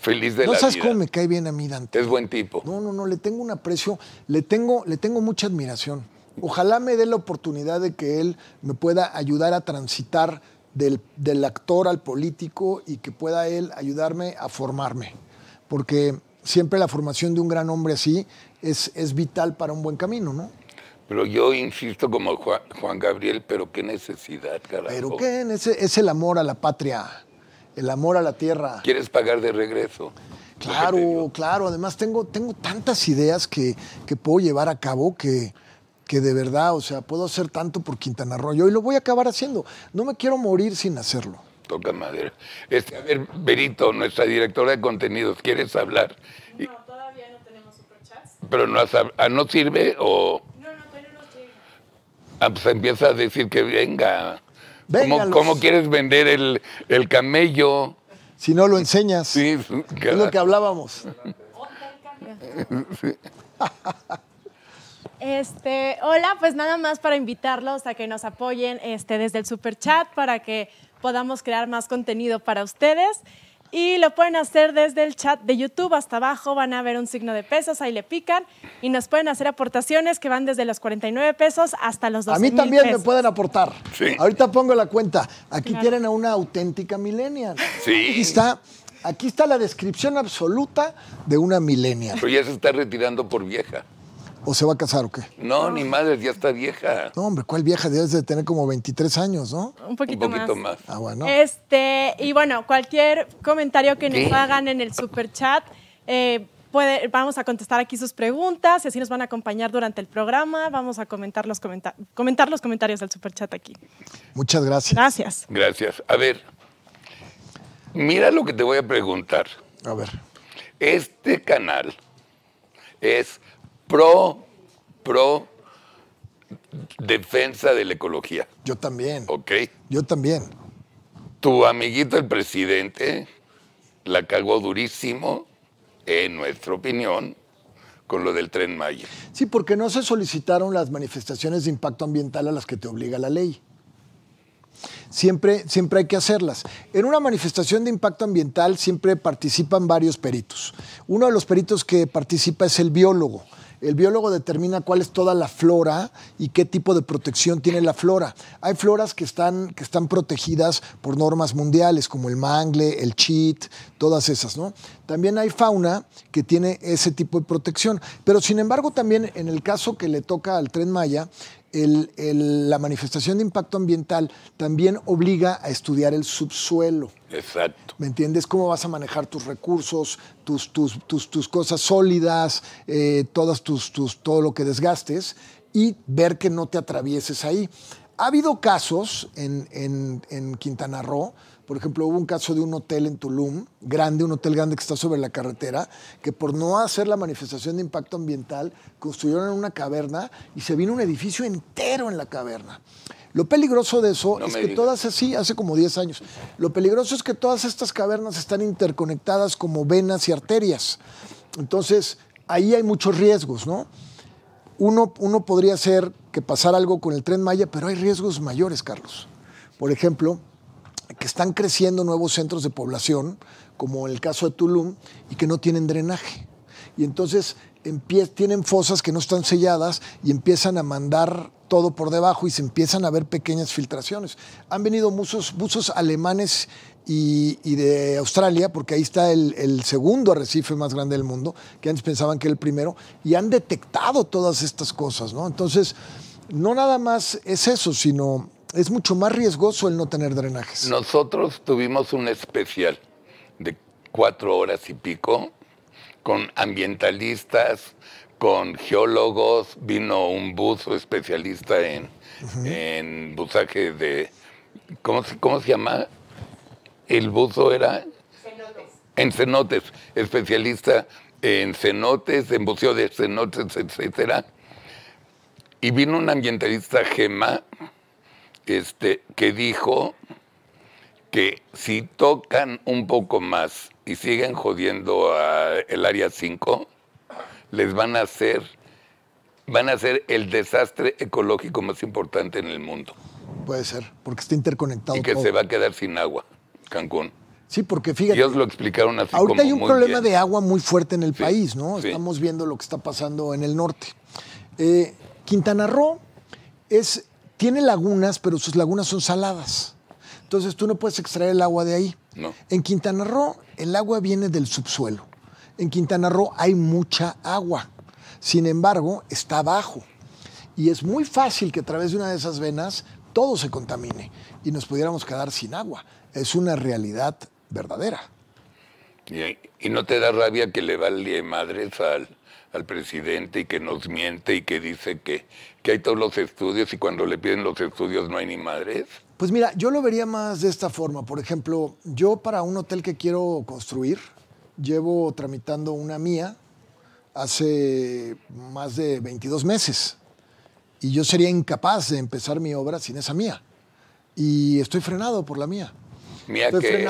Feliz de no sabes cómo me cae bien a mí Dante. Es buen tipo. No, no, no, le tengo un aprecio, le tengo, le tengo mucha admiración. Ojalá me dé la oportunidad de que él me pueda ayudar a transitar del, actor al político y que pueda él ayudarme a formarme. Porque siempre la formación de un gran hombre así es, es vital para un buen camino, ¿no? Pero yo insisto como Juan, Gabriel, pero qué necesidad, carajo. Pero qué es el amor a la patria el amor a la tierra. ¿Quieres pagar de regreso? Claro, claro. Además, tengo, tengo tantas ideas que, puedo llevar a cabo que, que de verdad, o sea, puedo hacer tanto por Quintana Roo y lo voy a acabar haciendo. No me quiero morir sin hacerlo. Toca madera. Este, a ver, Berito, nuestra directora de contenidos, ¿quieres hablar? No, todavía no tenemos superchats. ¿Pero no, ah, no sirve o...? No, no, pero no sirve. Ah, pues empieza a decir que venga. ¿Cómo, quieres vender el, camello? Si no lo enseñas. Sí, es lo que hablábamos. Este, hola, pues nada más para invitarlos a que nos apoyen este, desde el super chat para que podamos crear más contenido para ustedes. Y lo pueden hacer desde el chat de YouTube hasta abajo, van a ver un signo de pesos, ahí le pican y nos pueden hacer aportaciones que van desde los 49 pesos hasta los pesos. A mí también me pueden aportar. Ahorita pongo la cuenta. Aquí tienen a una auténtica millennial. Sí. Aquí está, aquí está la descripción absoluta de una millennial. Pero ya se está retirando por vieja. ¿O se va a casar o qué? No, ni madre, ya está vieja. No, hombre, ¿cuál vieja? Debes de tener como 23 años, ¿no? Un poquito, Un poquito más. Ah, bueno. Este, y bueno, cualquier comentario que nos hagan en el super chat, eh, vamos a contestar aquí sus preguntas y así nos van a acompañar durante el programa. Vamos a comentar los, comentar los comentarios del super chat aquí. Muchas gracias. Gracias. Gracias. A ver, mira lo que te voy a preguntar. A ver. Este canal es pro, pro defensa de la ecología. Yo también. ¿Ok? Yo también. Tu amiguito el presidente la cagó durísimo, en nuestra opinión, con lo del tren Maya. Sí, porque no se solicitaron las manifestaciones de impacto ambiental a las que te obliga la ley. Siempre, siempre hay que hacerlas. En una manifestación de impacto ambiental siempre participan varios peritos. Uno de los peritos que participa es el biólogo el biólogo determina cuál es toda la flora y qué tipo de protección tiene la flora. Hay floras que están, que están protegidas por normas mundiales, como el mangle, el chit, todas esas, ¿no? También hay fauna que tiene ese tipo de protección. Pero sin embargo, también en el caso que le toca al tren Maya, la manifestación de impacto ambiental también obliga a estudiar el subsuelo. Exacto. ¿Me entiendes? ¿Cómo vas a manejar tus recursos, tus, cosas sólidas, eh, todas tus, todo lo que desgastes y ver que no te atravieses ahí? Ha habido casos en, en Quintana Roo por ejemplo, hubo un caso de un hotel en Tulum, grande, un hotel grande que está sobre la carretera, que por no hacer la manifestación de impacto ambiental, construyeron una caverna y se vino un edificio entero en la caverna. Lo peligroso de eso es que todas, así hace como 10 años, lo peligroso es que todas estas cavernas están interconectadas como venas y arterias. Entonces, ahí hay muchos riesgos, ¿no? Uno, uno podría ser que pasara algo con el tren Maya, pero hay riesgos mayores, Carlos. Por ejemplo, que están creciendo nuevos centros de población, como el caso de Tulum, y que no tienen drenaje. Y entonces tienen fosas que no están selladas y empiezan a mandar todo por debajo y se empiezan a ver pequeñas filtraciones. Han venido muchos buzos alemanes y, de Australia, porque ahí está el, segundo arrecife más grande del mundo, que antes pensaban que era el primero, y han detectado todas estas cosas, ¿no? Entonces, no nada más es eso, sino es mucho más riesgoso el no tener drenajes. Nosotros tuvimos un especial de cuatro horas y pico con ambientalistas, con geólogos, vino un buzo especialista en, en buzaje de... ¿cómo se, ¿Cómo se llama? El buzo era... Cenotes. En cenotes, especialista en cenotes, en buceo de cenotes, etcétera. Y vino un ambientalista Gema, este, que dijo que si tocan un poco más y siguen jodiendo a el área 5, les van a hacer van a ser el desastre ecológico más importante en el mundo. Puede ser, porque está interconectado. Y que se va a quedar sin agua, Cancún. Sí, porque fíjate. Ellos lo explicaron así. Ahorita hay un problema de agua muy fuerte en el país, ¿no? Estamos viendo lo que está pasando en el norte. Eh, Quintana Roo es tiene lagunas, pero sus lagunas son saladas. Entonces tú no puedes extraer el agua de ahí. En Quintana Roo el agua viene del subsuelo. En Quintana Roo hay mucha agua. Sin embargo, está abajo. Y es muy fácil que a través de una de esas venas todo se contamine y nos pudiéramos quedar sin agua. Es una realidad verdadera. ¿Y, no te da rabia que le valle madres al, al presidente y que nos miente y que dice que que hay todos los estudios y cuando le piden los estudios no hay ni madres? Pues mira, yo lo vería más de esta forma. Por ejemplo, yo para un hotel que quiero construir, llevo tramitando una mía hace más de 22 meses y yo sería incapaz de empezar mi obra sin esa mía. Y estoy frenado por la mía. Mía estoy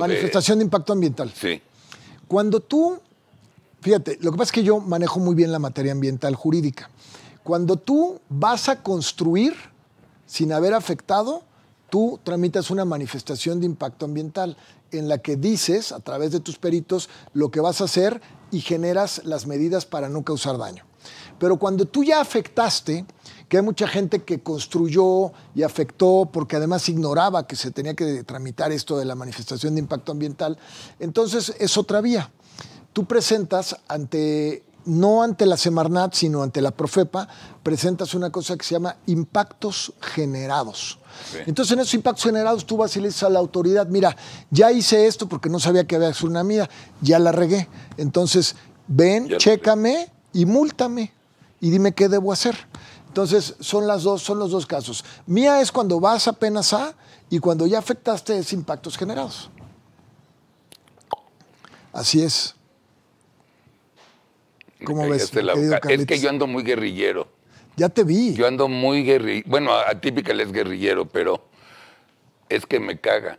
manifestación de... de impacto ambiental. Sí. Cuando tú, fíjate, lo que pasa es que yo manejo muy bien la materia ambiental jurídica. Cuando tú vas a construir sin haber afectado, tú tramitas una manifestación de impacto ambiental en la que dices a través de tus peritos lo que vas a hacer y generas las medidas para no causar daño. Pero cuando tú ya afectaste, que hay mucha gente que construyó y afectó porque además ignoraba que se tenía que tramitar esto de la manifestación de impacto ambiental, entonces es otra vía. Tú presentas ante no ante la Semarnat, sino ante la Profepa, presentas una cosa que se llama impactos generados. Entonces, en esos impactos generados, tú vas y le dices a la autoridad, mira, ya hice esto porque no sabía que había una ya la regué. Entonces, ven, chécame y múltame y dime qué debo hacer. Entonces, son, las dos, son los dos casos. Mía es cuando vas apenas a y cuando ya afectaste es impactos generados. Así es. ¿Cómo ves? Este es que yo ando muy guerrillero. Ya te vi. Yo ando muy guerrillero. Bueno, atípica es guerrillero, pero es que me caga.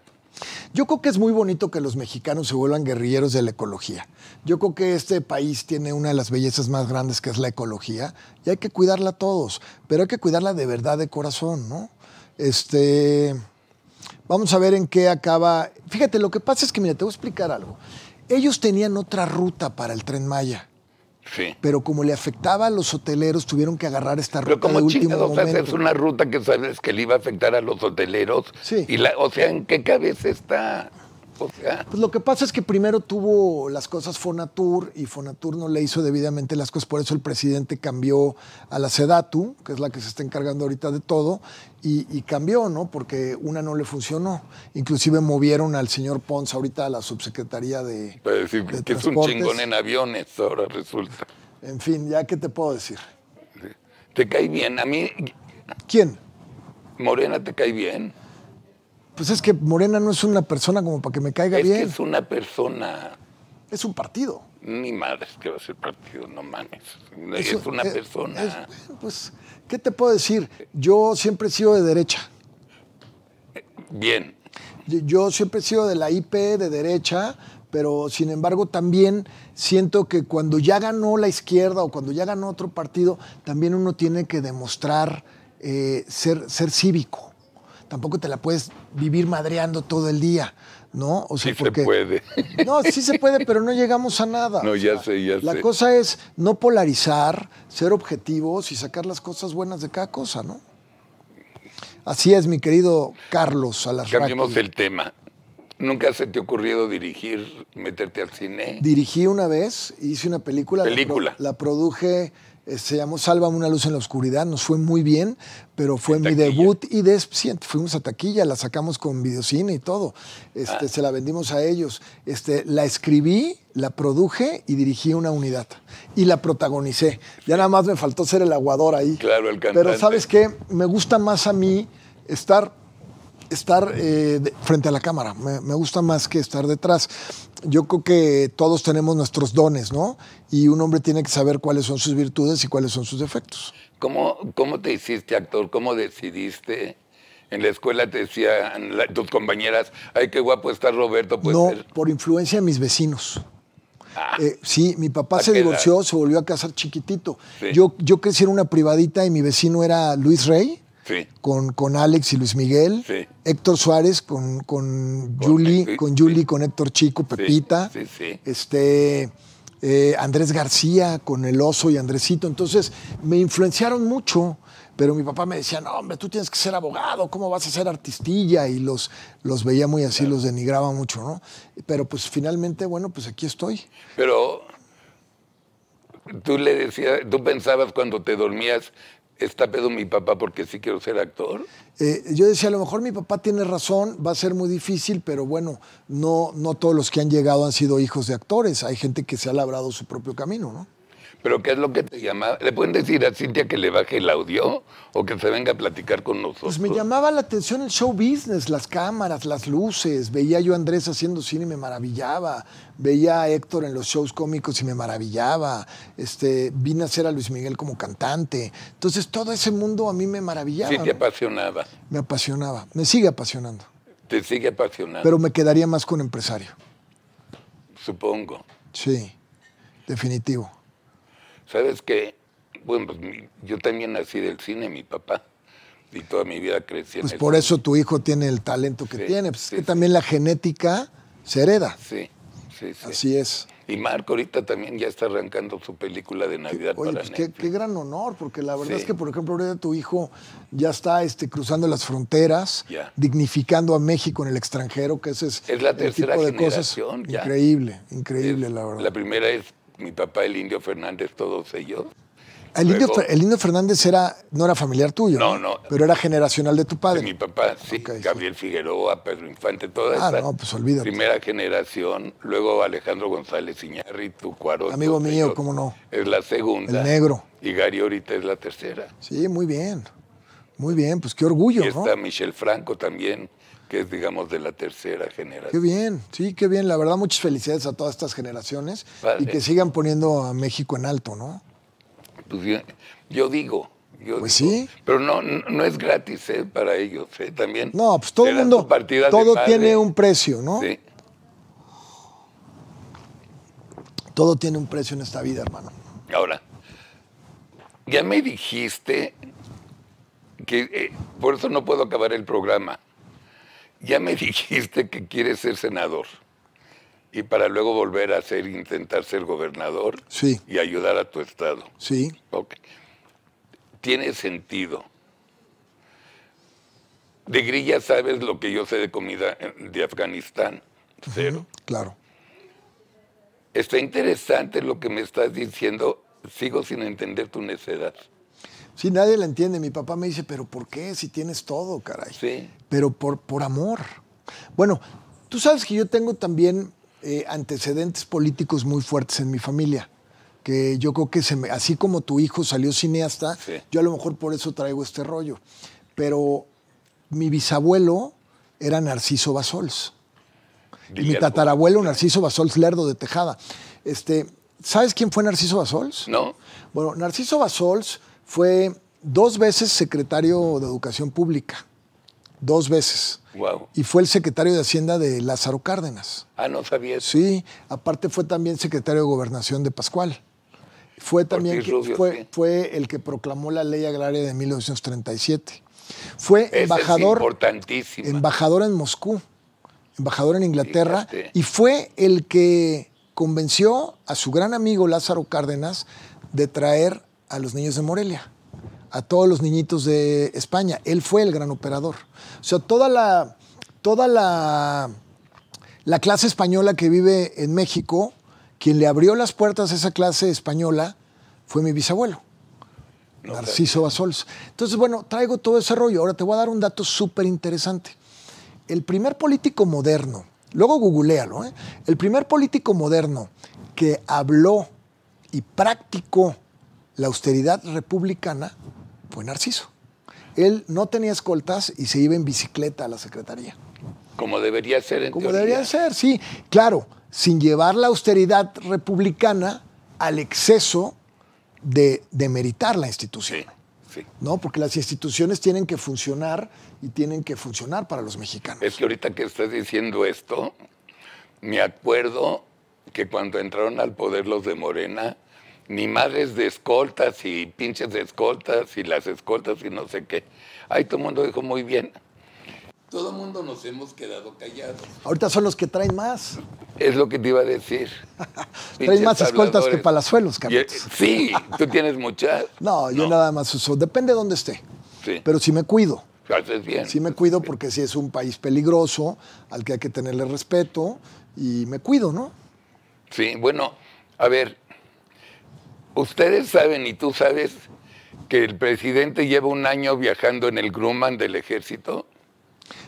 Yo creo que es muy bonito que los mexicanos se vuelvan guerrilleros de la ecología. Yo creo que este país tiene una de las bellezas más grandes que es la ecología y hay que cuidarla todos, pero hay que cuidarla de verdad de corazón, ¿no? Este vamos a ver en qué acaba. Fíjate, lo que pasa es que mira, te voy a explicar algo. Ellos tenían otra ruta para el tren Maya. Pero como le afectaba a los hoteleros, tuvieron que agarrar esta ruta. Pero como de una ruta que sabes que le iba a afectar a los hoteleros. Sí. Y la, o sea, ¿en qué cabeza está? Pues lo que pasa es que primero tuvo las cosas Fonatur y Fonatur no le hizo debidamente las cosas, por eso el presidente cambió a la Sedatu, que es la que se está encargando ahorita de todo, y, cambió, ¿no? Porque una no le funcionó. Inclusive movieron al señor Pons ahorita a la subsecretaría de. Para decir que es un chingón en aviones, ahora resulta. En fin, ya qué te puedo decir. ¿Te cae bien? A mí. ¿Quién? Morena te cae bien. Pues es que Morena no es una persona como para que me caiga es Que es una persona. Es un partido. Ni madre es que va a ser partido, no manes. Es, una persona. pues, ¿qué te puedo decir? Yo siempre he sido de derecha. Bien. Yo siempre he sido de la IP, de derecha, pero sin embargo también siento que cuando ya ganó la izquierda o cuando ya ganó otro partido, también uno tiene que demostrar eh, ser, ser cívico tampoco te la puedes vivir madreando todo el día, ¿no? sí se puede. No, sí se puede, pero no llegamos a nada. No, ya sé, ya la sé. La cosa es no polarizar, ser objetivos y sacar las cosas buenas de cada cosa, ¿no? Así es, mi querido Carlos Alarraqui. Cambiemos el tema. ¿Nunca se te ha ocurrido dirigir, meterte al cine? Dirigí una vez, hice una película. ¿Película? la produje eh, se llamó Sálvame una luz en la oscuridad, nos fue muy bien, pero fue mi debut y después fuimos a taquilla, la sacamos con videocine y todo, este, ah. se la vendimos a ellos, este, la escribí, la produje y dirigí una unidad y la protagonicé. Ya nada más me faltó ser el aguador ahí. Claro, el cantante. Pero sabes qué, me gusta más a mí estar estar eh, frente a la cámara. Me, gusta más que estar detrás. Yo creo que todos tenemos nuestros dones, ¿no? Y un hombre tiene que saber cuáles son sus virtudes y cuáles son sus defectos. ¿Cómo, cómo te hiciste actor? ¿Cómo decidiste? En la escuela te decían tus compañeras, ay, qué guapo está Roberto. Pues no, por influencia de mis vecinos. Ah. Eh, sí, mi papá se divorció, se volvió a casar chiquitito. Yo, yo crecí en una privadita y mi vecino era Luis Rey con, Alex y Luis Miguel, Héctor Suárez con, con, con Julie, con, Julie con Héctor Chico, Pepita, este eh, Andrés García con El Oso y Andresito. Entonces me influenciaron mucho. Pero mi papá me decía, no, hombre, tú tienes que ser abogado, ¿cómo vas a ser artistilla? Y los, los veía muy así, los denigraba mucho, ¿no? Pero pues finalmente, bueno, pues aquí estoy. Pero tú le decías, tú pensabas cuando te dormías ¿Está pedo mi papá porque sí quiero ser actor? Eh, yo decía, a lo mejor mi papá tiene razón, va a ser muy difícil, pero bueno, no, no todos los que han llegado han sido hijos de actores. Hay gente que se ha labrado su propio camino, ¿no? Pero ¿qué es lo que te llamaba? ¿Le pueden decir a Cintia que le baje el audio o que se venga a platicar con nosotros? Pues me llamaba la atención el show business, las cámaras, las luces. Veía yo a Andrés haciendo cine y me maravillaba. Veía a Héctor en los shows cómicos y me maravillaba. Este, vine a hacer a Luis Miguel como cantante. Entonces todo ese mundo a mí me maravillaba. Sí, te apasionaba. Me apasionaba. Me sigue apasionando. Te sigue apasionando. Pero me quedaría más con empresario. Supongo. Sí, definitivo. ¿Sabes qué? Bueno, pues yo también nací del cine, mi papá. Y toda mi vida crecí en Pues por eso tu hijo tiene el talento que tiene. Pues que también la genética se hereda. Sí, sí, sí. Así es. Y Marco ahorita también ya está arrancando su película de Navidad para pues qué, gran honor, porque la verdad es que, por ejemplo, ahorita tu hijo ya está este, cruzando las fronteras, dignificando a México en el extranjero, que ese es, es la tercera generación, Ya. Increíble, increíble, la verdad. La primera es mi papá, el Indio Fernández, todos ellos. El, indio, Fernández era, no era familiar tuyo. No, no. Pero era generacional de tu padre. mi papá, sí. Gabriel Figueroa, Pedro Infante, toda ah, no, pues olvídate. Primera generación. Luego Alejandro González tu Cuarón. Amigo mío, ¿cómo no? Es la segunda. El negro. Y Gary ahorita es la tercera. Sí, muy bien. Muy bien, pues qué orgullo, y está Michelle Michel Franco también que es, digamos, de la tercera generación. Qué bien, sí, qué bien. La verdad, muchas felicidades a todas estas generaciones y que sigan poniendo a México en alto, ¿no? Pues yo, digo, yo pues digo, Pero no, no, es gratis ¿eh? para ellos. ¿eh? También. No, pues todo el mundo. Todo tiene un precio, ¿no? Sí. Todo tiene un precio en esta vida, hermano. Ahora, ya me dijiste que eh, por eso no puedo acabar el programa ya me dijiste que quieres ser senador y para luego volver a ser, intentar ser gobernador y ayudar a tu estado. Sí. Okay. Tiene sentido. De grilla sabes lo que yo sé de comida eh, de Afganistán. Cero. claro. Está interesante lo que me estás diciendo. Sigo sin entender tu necedad. Sí, nadie la entiende. Mi papá me dice, pero ¿por qué? Si tienes todo, caray. Sí. Pero por, por amor. Bueno, tú sabes que yo tengo también eh, antecedentes políticos muy fuertes en mi familia. Que yo creo que así como tu hijo salió cineasta, yo a lo mejor por eso traigo este rollo. Pero mi bisabuelo era Narciso Basols. Y mi tatarabuelo, Narciso Basols Lerdo de Tejada. Este, ¿Sabes quién fue Narciso Basols? No. Bueno, Narciso Basols fue dos veces secretario de Educación Pública. Dos veces. Y fue el secretario de Hacienda de Lázaro Cárdenas. Ah, no sabía eso. Sí, aparte fue también secretario de Gobernación de Pascual. Fue también fue, el que proclamó la ley agraria de 1937. Fue embajador, embajador en Moscú, embajador en Inglaterra, y fue el que convenció a su gran amigo Lázaro Cárdenas de traer a los niños de Morelia, a todos los niñitos de España. Él fue el gran operador. O sea, toda la, toda la, la clase española que vive en México, quien le abrió las puertas a esa clase española fue mi bisabuelo. Narciso Basols. Entonces, bueno, traigo todo ese rollo. Ahora te voy a dar un dato súper interesante. El primer político moderno, luego googlealo, ¿eh? el primer político moderno que habló y practicó la austeridad republicana fue Narciso. Él no tenía escoltas y se iba en bicicleta a la Secretaría. Como debería ser, en Como debería ser, sí. Claro, sin llevar la austeridad republicana al exceso de meritar la institución. ¿No? Porque las instituciones tienen que funcionar y tienen que funcionar para los mexicanos. Es que ahorita que estás diciendo esto, me acuerdo que cuando entraron al poder los de Morena, ni madres de escoltas y pinches de escoltas y las escoltas y no sé qué. Ahí todo el mundo dijo muy bien. Todo el mundo nos hemos quedado callados. Ahorita son los que traen más. Es lo que te iba a decir. traen más escoltas que palazuelos, eh, cabrón. sí, tú tienes muchas. No, yo nada más uso. Depende de dónde esté. Sí. Pero si me cuido. bien. Sí me cuido porque sí es un país peligroso al que hay que tenerle respeto y me cuido, ¿no? Sí, bueno, a ver, Ustedes saben y tú sabes que el presidente lleva un año viajando en el Grumman del ejército.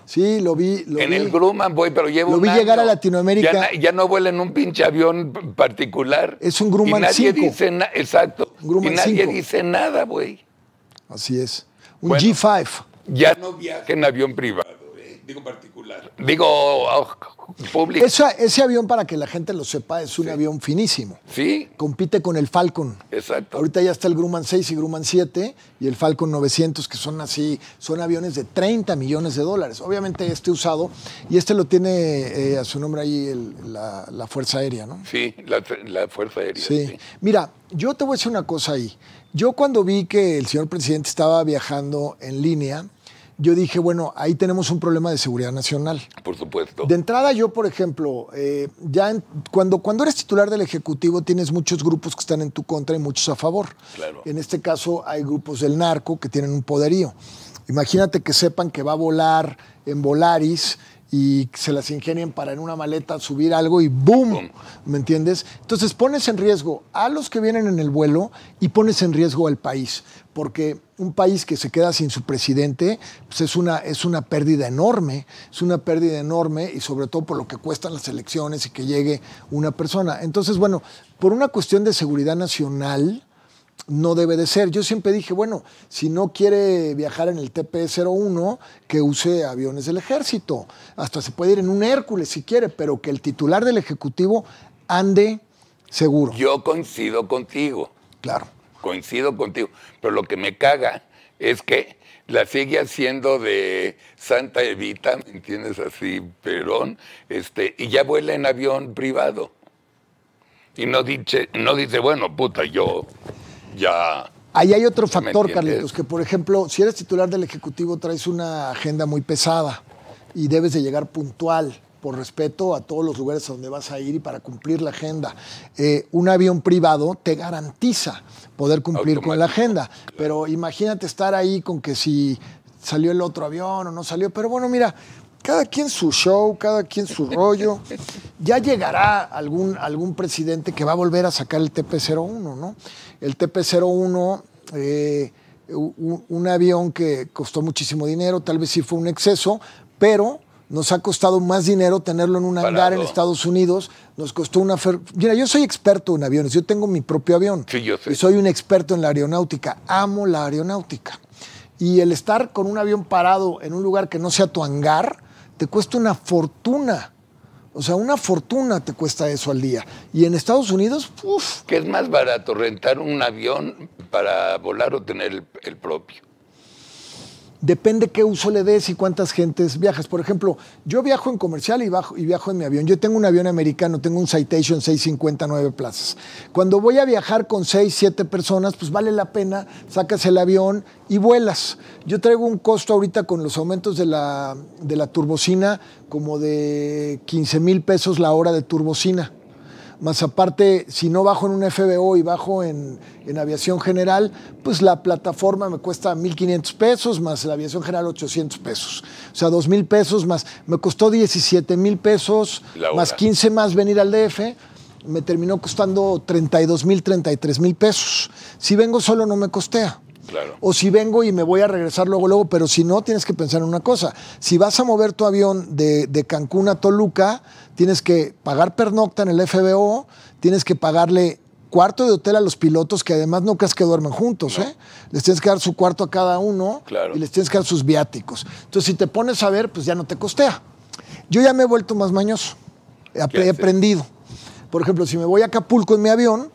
Sí, lo vi. en el Grumman voy, pero llevo. Lo vi llegar a Latinoamérica. Ya, no vuela en un pinche avión particular. Es un Grumman y nadie Dice nada. Exacto. y nadie dice nada, güey. Así es. Un G5. Ya no viaja en avión privado digo particular. Digo ah, público. ese avión, para que la gente lo sepa, es un avión finísimo. Sí. Compite con el Falcon. Exacto. Ahorita ya está el Grumman 6 y Grumman 7 y el Falcon 900, que son así, son aviones de 30 millones de dólares. Obviamente este usado, y este lo tiene eh, a su nombre ahí la, Fuerza Aérea, ¿no? Sí, la, Fuerza Aérea. sí. Mira, yo te voy a decir una cosa ahí. Yo cuando vi que el señor presidente estaba viajando en línea, yo dije, bueno, ahí tenemos un problema de seguridad nacional. Por supuesto. De entrada, yo, por ejemplo, eh, ya cuando, cuando eres titular del Ejecutivo tienes muchos grupos que están en tu contra y muchos a favor. Claro. En este caso hay grupos del narco que tienen un poderío. Imagínate que sepan que va a volar en Volaris y se las ingenien para en una maleta subir algo y ¡boom! ¿Me entiendes? Entonces pones en riesgo a los que vienen en el vuelo y pones en riesgo al país porque un país que se queda sin su presidente pues, es, una, es una pérdida enorme, es una pérdida enorme y sobre todo por lo que cuestan las elecciones y que llegue una persona. Entonces, bueno, por una cuestión de seguridad nacional no debe de ser. Yo siempre dije, bueno, si no quiere viajar en el TP-01, que use aviones del ejército. Hasta se puede ir en un Hércules si quiere, pero que el titular del Ejecutivo ande seguro. Yo coincido contigo. Claro coincido contigo, pero lo que me caga es que la sigue haciendo de Santa Evita, ¿me entiendes? Así, Perón, este, y ya vuela en avión privado. Y no dice, no dice, bueno, puta, yo ya... Ahí hay otro factor, Carlitos, que por ejemplo, si eres titular del Ejecutivo traes una agenda muy pesada y debes de llegar puntual por respeto a todos los lugares a donde vas a ir y para cumplir la agenda. Eh, un avión privado te garantiza poder cumplir con la agenda, pero imagínate estar ahí con que si salió el otro avión o no salió, pero bueno, mira, cada quien su show, cada quien su rollo. Ya llegará algún, algún presidente que va a volver a sacar el TP-01, ¿no? El TP-01, eh, un, avión que costó muchísimo dinero, tal vez sí fue un exceso, pero nos ha costado más dinero tenerlo en un hangar en Estados Unidos. Nos costó una. Mira, yo soy experto en aviones. Yo tengo mi propio avión. Sí, yo sé. Y soy un experto en la aeronáutica. Amo la aeronáutica. Y el estar con un avión parado en un lugar que no sea tu hangar, te cuesta una fortuna. O sea, una fortuna te cuesta eso al día. Y en Estados Unidos, uff. ¿Qué es más barato, rentar un avión para volar o tener el propio? depende qué uso le des y cuántas gentes viajas. Por ejemplo, yo viajo en comercial y, bajo, y viajo en mi avión. Yo tengo un avión americano, tengo un Citation 659 plazas. Cuando voy a viajar con 6, 7 personas, pues vale la pena, sacas el avión y vuelas. Yo traigo un costo ahorita con los aumentos de la, de la turbocina como de 15 mil pesos la hora de turbocina. Más aparte, si no bajo en un FBO y bajo en, aviación general, pues la plataforma me cuesta 1.500 pesos, más la aviación general 800 pesos. O sea, 2.000 pesos más, me costó 17.000 pesos, más 15 más venir al DF me terminó costando 32,000, mil, mil pesos. Si vengo solo no me costea. Claro. O si vengo y me voy a regresar luego, luego, pero si no, tienes que pensar en una cosa. Si vas a mover tu avión de, de Cancún a Toluca, tienes que pagar pernocta en el FBO, tienes que pagarle cuarto de hotel a los pilotos que además nunca es que duermen juntos, ¿eh? Les tienes que dar su cuarto a cada uno y les tienes que dar sus viáticos. Entonces, si te pones a ver, pues ya no te costea. Yo ya me he vuelto más mañoso, he aprendido. Por ejemplo, si me voy a Acapulco en mi avión,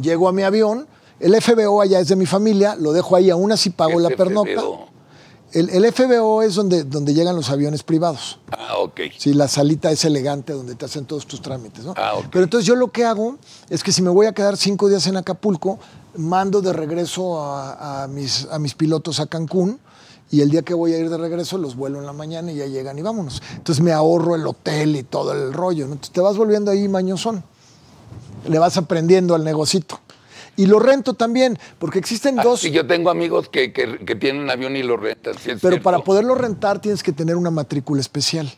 llego a mi avión, el FBO allá es de mi familia, lo dejo ahí, aún así pago la pernocta. El, FBO es donde, donde llegan los aviones privados. Ah, ok. Sí, la salita es elegante donde te hacen todos tus trámites, ¿no? Ah, ok. Pero entonces yo lo que hago es que si me voy a quedar cinco días en Acapulco, mando de regreso a, mis, a mis pilotos a Cancún y el día que voy a ir de regreso los vuelo en la mañana y ya llegan y vámonos. Entonces me ahorro el hotel y todo el rollo. Entonces te vas volviendo ahí mañosón. Le vas aprendiendo al negocito y lo rento también, porque existen ah, dos. Y yo tengo amigos que, que, que, tienen avión y lo rentan. Pero para poderlo rentar tienes que tener una matrícula especial.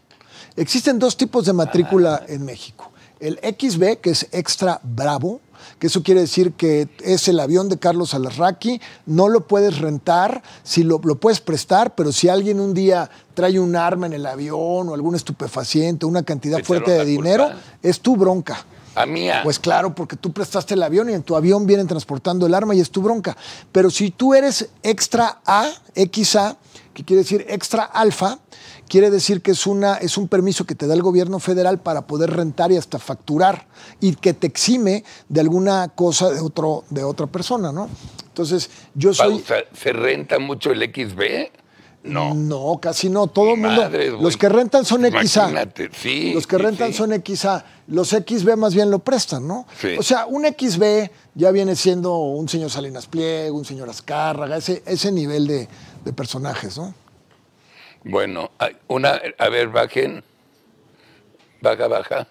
Existen dos tipos de matrícula ah. en México. El XB, que es extra bravo, que eso quiere decir que es el avión de Carlos Alarraqui, no lo puedes rentar, si lo, puedes prestar, pero si alguien un día trae un arma en el avión o algún estupefaciente, una cantidad fuerte de dinero, es tu bronca. ¿A Pues claro, porque tú prestaste el avión y en tu avión vienen transportando el arma y es tu bronca. Pero si tú eres extra A, XA, que quiere decir extra alfa, quiere decir que es, una, es un permiso que te da el gobierno federal para poder rentar y hasta facturar y que te exime de alguna cosa de, otro, de otra persona, ¿no? Entonces, yo soy... ¿Se renta mucho el XB? No. No, casi no. Todo el mundo. Los que rentan son XA. los que rentan son XA. Los XB más bien lo prestan, ¿no? O sea, un XB ya viene siendo un señor Salinas Pliego, un señor Azcárraga, ese, ese nivel de, de personajes, ¿no? Bueno, una, a ver, bajen. Baja, baja.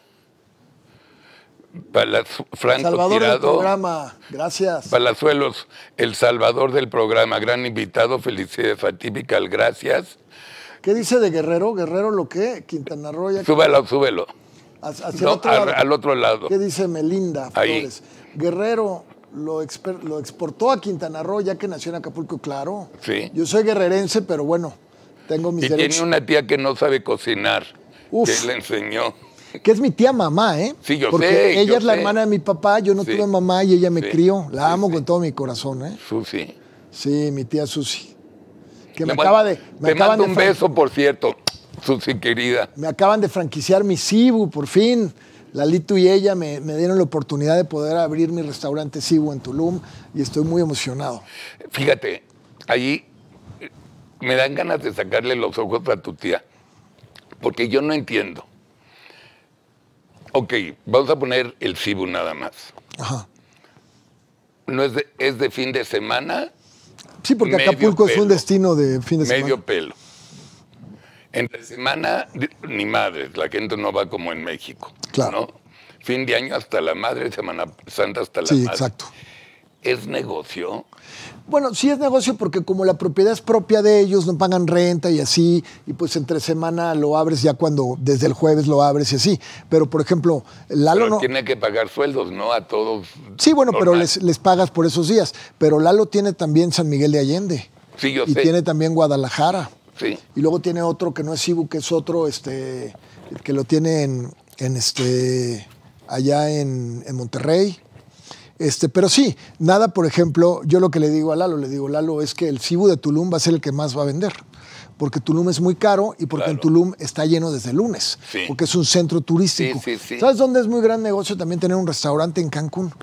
Salvador del programa, gracias. Palazuelos, el salvador del programa, gran invitado, felicidades a Típical, gracias. ¿Qué dice de Guerrero? ¿Guerrero lo qué? Quintana Roo. súbelo, súbelo. al otro lado. ¿Qué dice Melinda Flores? Guerrero lo, lo exportó a Quintana Roo ya que nació en Acapulco, claro. Yo soy guerrerense, pero bueno, tengo mis y tiene una tía que no sabe cocinar. Uf. Que le enseñó que es mi tía mamá, ¿eh? Sí, yo Porque sé, ella es la hermana de mi papá, yo no tuve mamá y ella me crió. La amo con todo mi corazón, ¿eh? Susi. Sí, mi tía Susi. Que me, acaba de. Me te mando un beso, por cierto, Susi querida. Me acaban de franquiciar mi Cibu, por fin. Lalito y ella me, me, dieron la oportunidad de poder abrir mi restaurante Cibu en Tulum y estoy muy emocionado. Fíjate, ahí eh, me dan ganas de sacarle los ojos a tu tía, porque yo no entiendo. Ok, vamos a poner el Cibu nada más. Ajá. ¿No es de, es de fin de semana? Sí, porque Acapulco es un destino de fin de semana. Medio pelo. Entre semana, ni madres, la gente no va como en México. Claro. Fin de año hasta la madre, Semana Santa hasta la madre. Sí, exacto. ¿Es negocio? Bueno, sí es negocio porque como la propiedad es propia de ellos, no pagan renta y así, y pues entre semana lo abres ya cuando, desde el jueves lo abres y así. Pero, por ejemplo, Lalo... no... tiene que pagar sueldos, ¿no? A todos. Sí, bueno, pero les, pagas por esos días. Pero Lalo tiene también San Miguel de Allende. Sí, yo y tiene también Guadalajara. Sí. Y luego tiene otro que no es Ibu, que es otro, este, que lo tiene en, en este, allá en, en Monterrey. Este, pero sí, nada, por ejemplo, yo lo que le digo a Lalo, le digo, Lalo, es que el Cibu de Tulum va a ser el que más va a vender. Porque Tulum es muy caro y porque en Tulum está lleno desde lunes. Porque es un centro turístico. ¿Sabes dónde es muy gran negocio también tener un restaurante en Cancún?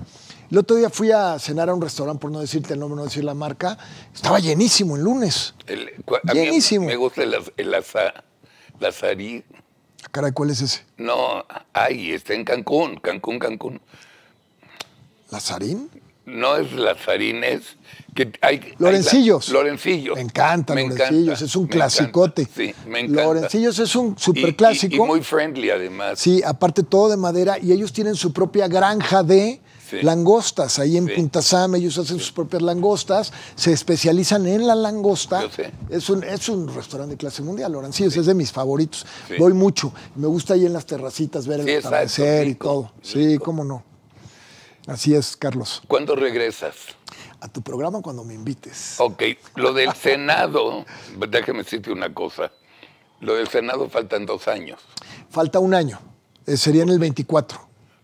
El otro día fui a cenar a un restaurante, por no decirte el nombre, no decir la marca. Estaba llenísimo el lunes. llenísimo. me gusta el, el ah, Caray, ¿cuál es ese? No, ahí está en Cancún, Cancún, Cancún. ¿Lazarín? No es Lazarín, es que hay... Lorencillos. Me encanta Lorencillos, es un clasicote. sí, me encanta. Lorencillos es un superclásico. Y, muy friendly además. Sí, aparte todo de madera y ellos tienen su propia granja de... langostas. Ahí en Punta Sam ellos hacen sus propias langostas, se especializan en la langosta. Es, un, es un restaurante de clase mundial, Lorencillos, es de mis favoritos. Voy mucho. Me gusta ahí en las terracitas ver el atardecer y todo. Sí, cómo no. Así es, Carlos. ¿Cuándo regresas? A tu programa cuando me invites. Ok, lo del Senado, déjeme decirte una cosa. Lo del Senado faltan dos años. Falta un año, eh, sería en el 24.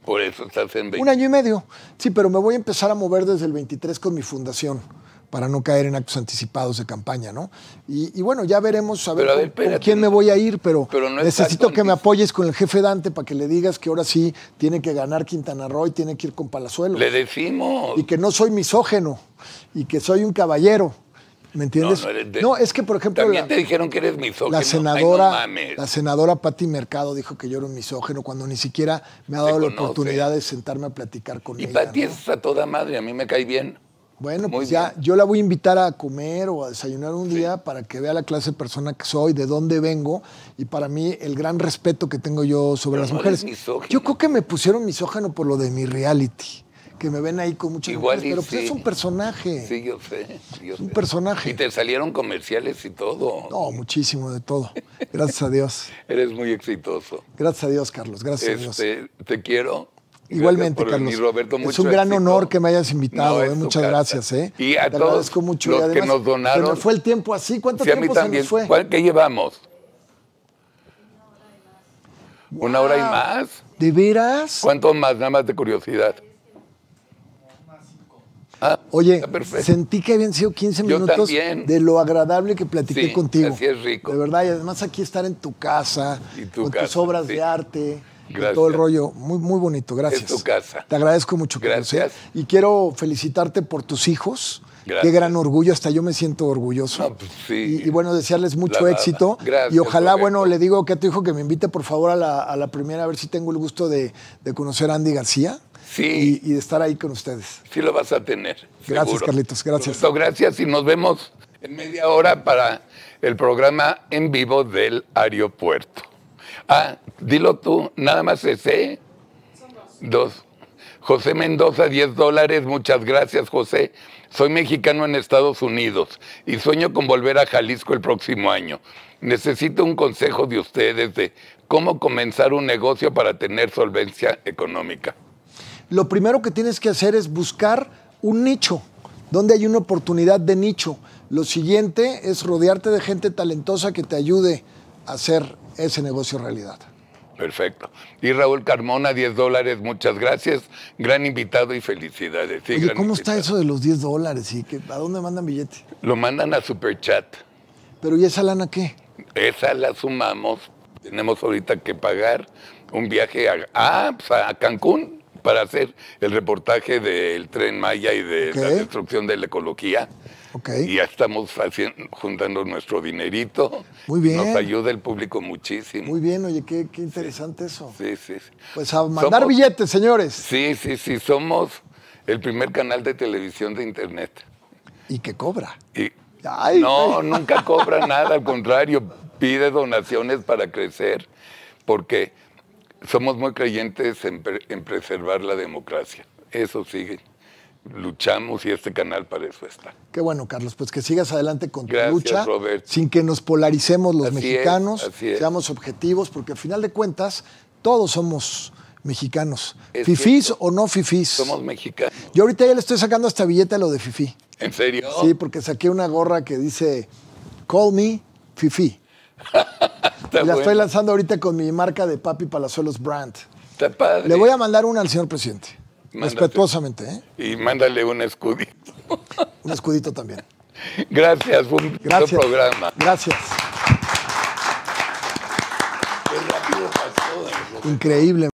Por eso estás en 20. Un año y medio, sí, pero me voy a empezar a mover desde el 23 con mi fundación para no caer en actos anticipados de campaña, ¿no? Y, bueno, ya veremos a ver, quién me voy a ir, pero, necesito que me apoyes con el jefe Dante para que le digas que ahora sí tiene que ganar Quintana Roo y tiene que ir con Palazuelo. Le decimos. Y que no soy misógeno y que soy un caballero. ¿Me entiendes? No, es que, por ejemplo. También te dijeron que eres misógeno La senadora, la senadora Patti Mercado dijo que yo era un misógeno cuando ni siquiera me ha dado la oportunidad de sentarme a platicar con ella. Y Patti es a toda madre, a mí me cae bien. Bueno, pues ya yo la voy a invitar a comer o a desayunar un día para que vea la clase de persona que soy, de dónde vengo y para mí el gran respeto que tengo yo sobre las mujeres. Yo creo que me pusieron misógeno por lo de mi reality que me ven ahí con mucho Igual pero pues es un personaje. Sí, yo sé. un personaje. Y te salieron comerciales y todo. No, muchísimo de todo. Gracias a Dios. Eres muy exitoso. Gracias a Dios, Carlos. Gracias a Dios. Este, te quiero. Igualmente, Carlos. Roberto, es un gran honor que me hayas invitado. Eh, muchas gracias. Eh. Y a todos agradezco mucho. los que nos donaron. Se nos fue el tiempo así. ¿Cuánto tiempo también. se nos fue? ¿Cuál, ¿Qué llevamos? ¿Una hora y más? ¿De veras? ¿Cuánto más? Nada más de curiosidad. Ah, Oye, sentí que habían sido 15 minutos de lo agradable que platiqué sí, contigo. Así es rico. De verdad, y además aquí estar en tu casa, y con tus obras de arte todo el rollo. Muy, muy bonito, gracias. En tu casa. Te agradezco mucho. Gracias. y quiero felicitarte por tus hijos. Qué gran orgullo, hasta yo me siento orgulloso. Pues, y, bueno, desearles mucho éxito. Gracias, y ojalá, bueno, le digo que a tu hijo que me invite por favor a la, primera, a ver si tengo el gusto de, conocer a Andy García. Sí. Y, de estar ahí con ustedes. Sí, lo vas a tener. Gracias, Carlitos, gracias. gracias y nos vemos en media hora para el programa en vivo del aeropuerto. Ah, dilo tú, nada más ese. Son dos. dos. José Mendoza, 10 dólares. Muchas gracias, José. Soy mexicano en Estados Unidos y sueño con volver a Jalisco el próximo año. Necesito un consejo de ustedes de cómo comenzar un negocio para tener solvencia económica. Lo primero que tienes que hacer es buscar un nicho, donde hay una oportunidad de nicho. Lo siguiente es rodearte de gente talentosa que te ayude a hacer ese negocio realidad. Perfecto. Y Raúl Carmona, 10 dólares, muchas gracias. Gran invitado y felicidades. ¿cómo está eso de los 10 dólares? ¿Y a dónde mandan billetes? Lo mandan a Superchat. ¿Pero y esa lana qué? Esa la sumamos. Tenemos ahorita que pagar un viaje a, ah, pues, Cancún para hacer el reportaje del tren Maya y de la destrucción de la ecología. Y ya estamos juntando nuestro dinerito. Muy bien. Nos ayuda el público muchísimo. Muy bien, oye, qué, interesante eso. Sí, sí, Pues a mandar billetes, señores. Sí, sí, sí. Somos el primer canal de televisión de Internet. ¿Y qué cobra? no, nunca cobra nada. Al contrario, pide donaciones para crecer. Porque somos muy creyentes en preservar la democracia. Eso sigue luchamos y este canal para eso está. Qué bueno, Carlos, pues que sigas adelante con tu lucha sin que nos polaricemos los mexicanos, seamos objetivos, porque al final de cuentas todos somos mexicanos. FIFIs ¿Fifís o no FIFIs. Somos mexicanos. Yo ahorita ya le estoy sacando hasta billete a lo de fifí. ¿En serio? Sí, porque saqué una gorra que dice Call me fifí. la estoy lanzando ahorita con mi marca de Papi Palazuelos Brand. Le voy a mandar una al señor presidente. Respetuosamente, ¿eh? Y mándale un escudito. Un escudito también. Gracias, fue un Gracias. programa. Gracias. Increíble.